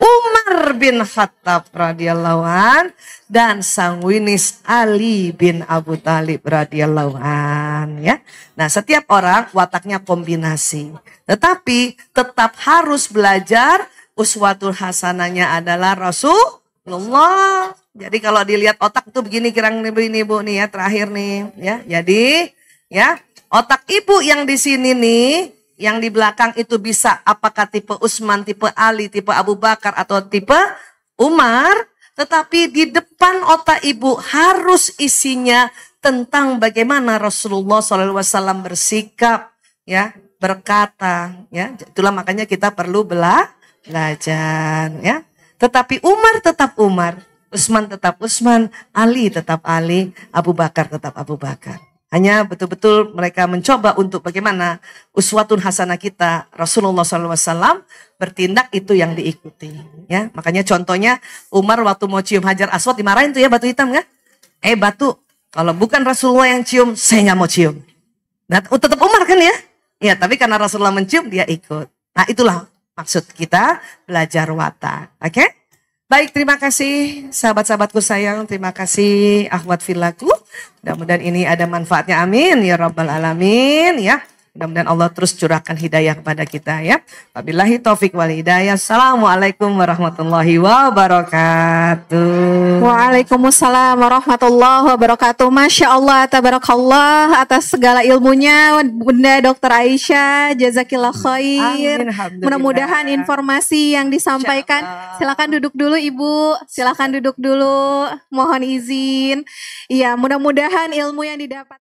Umar bin Khattab radhiyallahu an dan sangwinis Ali bin Abu Talib radhiyallahu an ya. Nah, setiap orang wataknya kombinasi. Tetapi tetap harus belajar uswatul hasananya adalah Rasul Allah. Jadi kalau dilihat otak tuh begini kirang nih ini bu nih ya terakhir nih ya. Jadi ya otak ibu yang di sini nih yang di belakang itu bisa apakah tipe Usman, tipe Ali, tipe Abu Bakar atau tipe Umar. Tetapi di depan otak ibu harus isinya tentang bagaimana Rasulullah SAW bersikap, ya berkata, ya itulah makanya kita perlu belah belajar, ya. Tetapi Umar tetap Umar, Usman tetap Usman, Ali tetap Ali, Abu Bakar tetap Abu Bakar. Hanya betul-betul mereka mencoba untuk bagaimana uswatun hasanah kita Rasulullah SAW bertindak itu yang diikuti. Ya, makanya contohnya Umar waktu mau cium Hajar Aswad dimarahin tuh ya batu hitam kan? Eh batu, kalau bukan Rasulullah yang cium, saya nggak mau cium. Nah, tetap Umar kan ya? Ya, tapi karena Rasulullah mencium dia ikut. Nah, itulah maksud kita belajar wata Oke? Okay? Baik, terima kasih sahabat-sahabatku sayang. Terima kasih Ahmad Filaku. Mudah-mudahan ini ada manfaatnya. Amin. Ya Rabbal Alamin. Ya. Mudah-mudahan Allah terus curahkan hidayah kepada kita ya. Wabillahi taufik wal hidayah. Assalamualaikum warahmatullahi wabarakatuh. Waalaikumsalam warahmatullahi wabarakatuh. Masya Allah, tabarakallah atas segala ilmunya Bunda Dr. Aisyah. Jazakillah khair. Mudah-mudahan informasi yang disampaikan. Silakan duduk dulu Ibu. Silakan duduk dulu. Mohon izin. Iya, mudah-mudahan ilmu yang didapat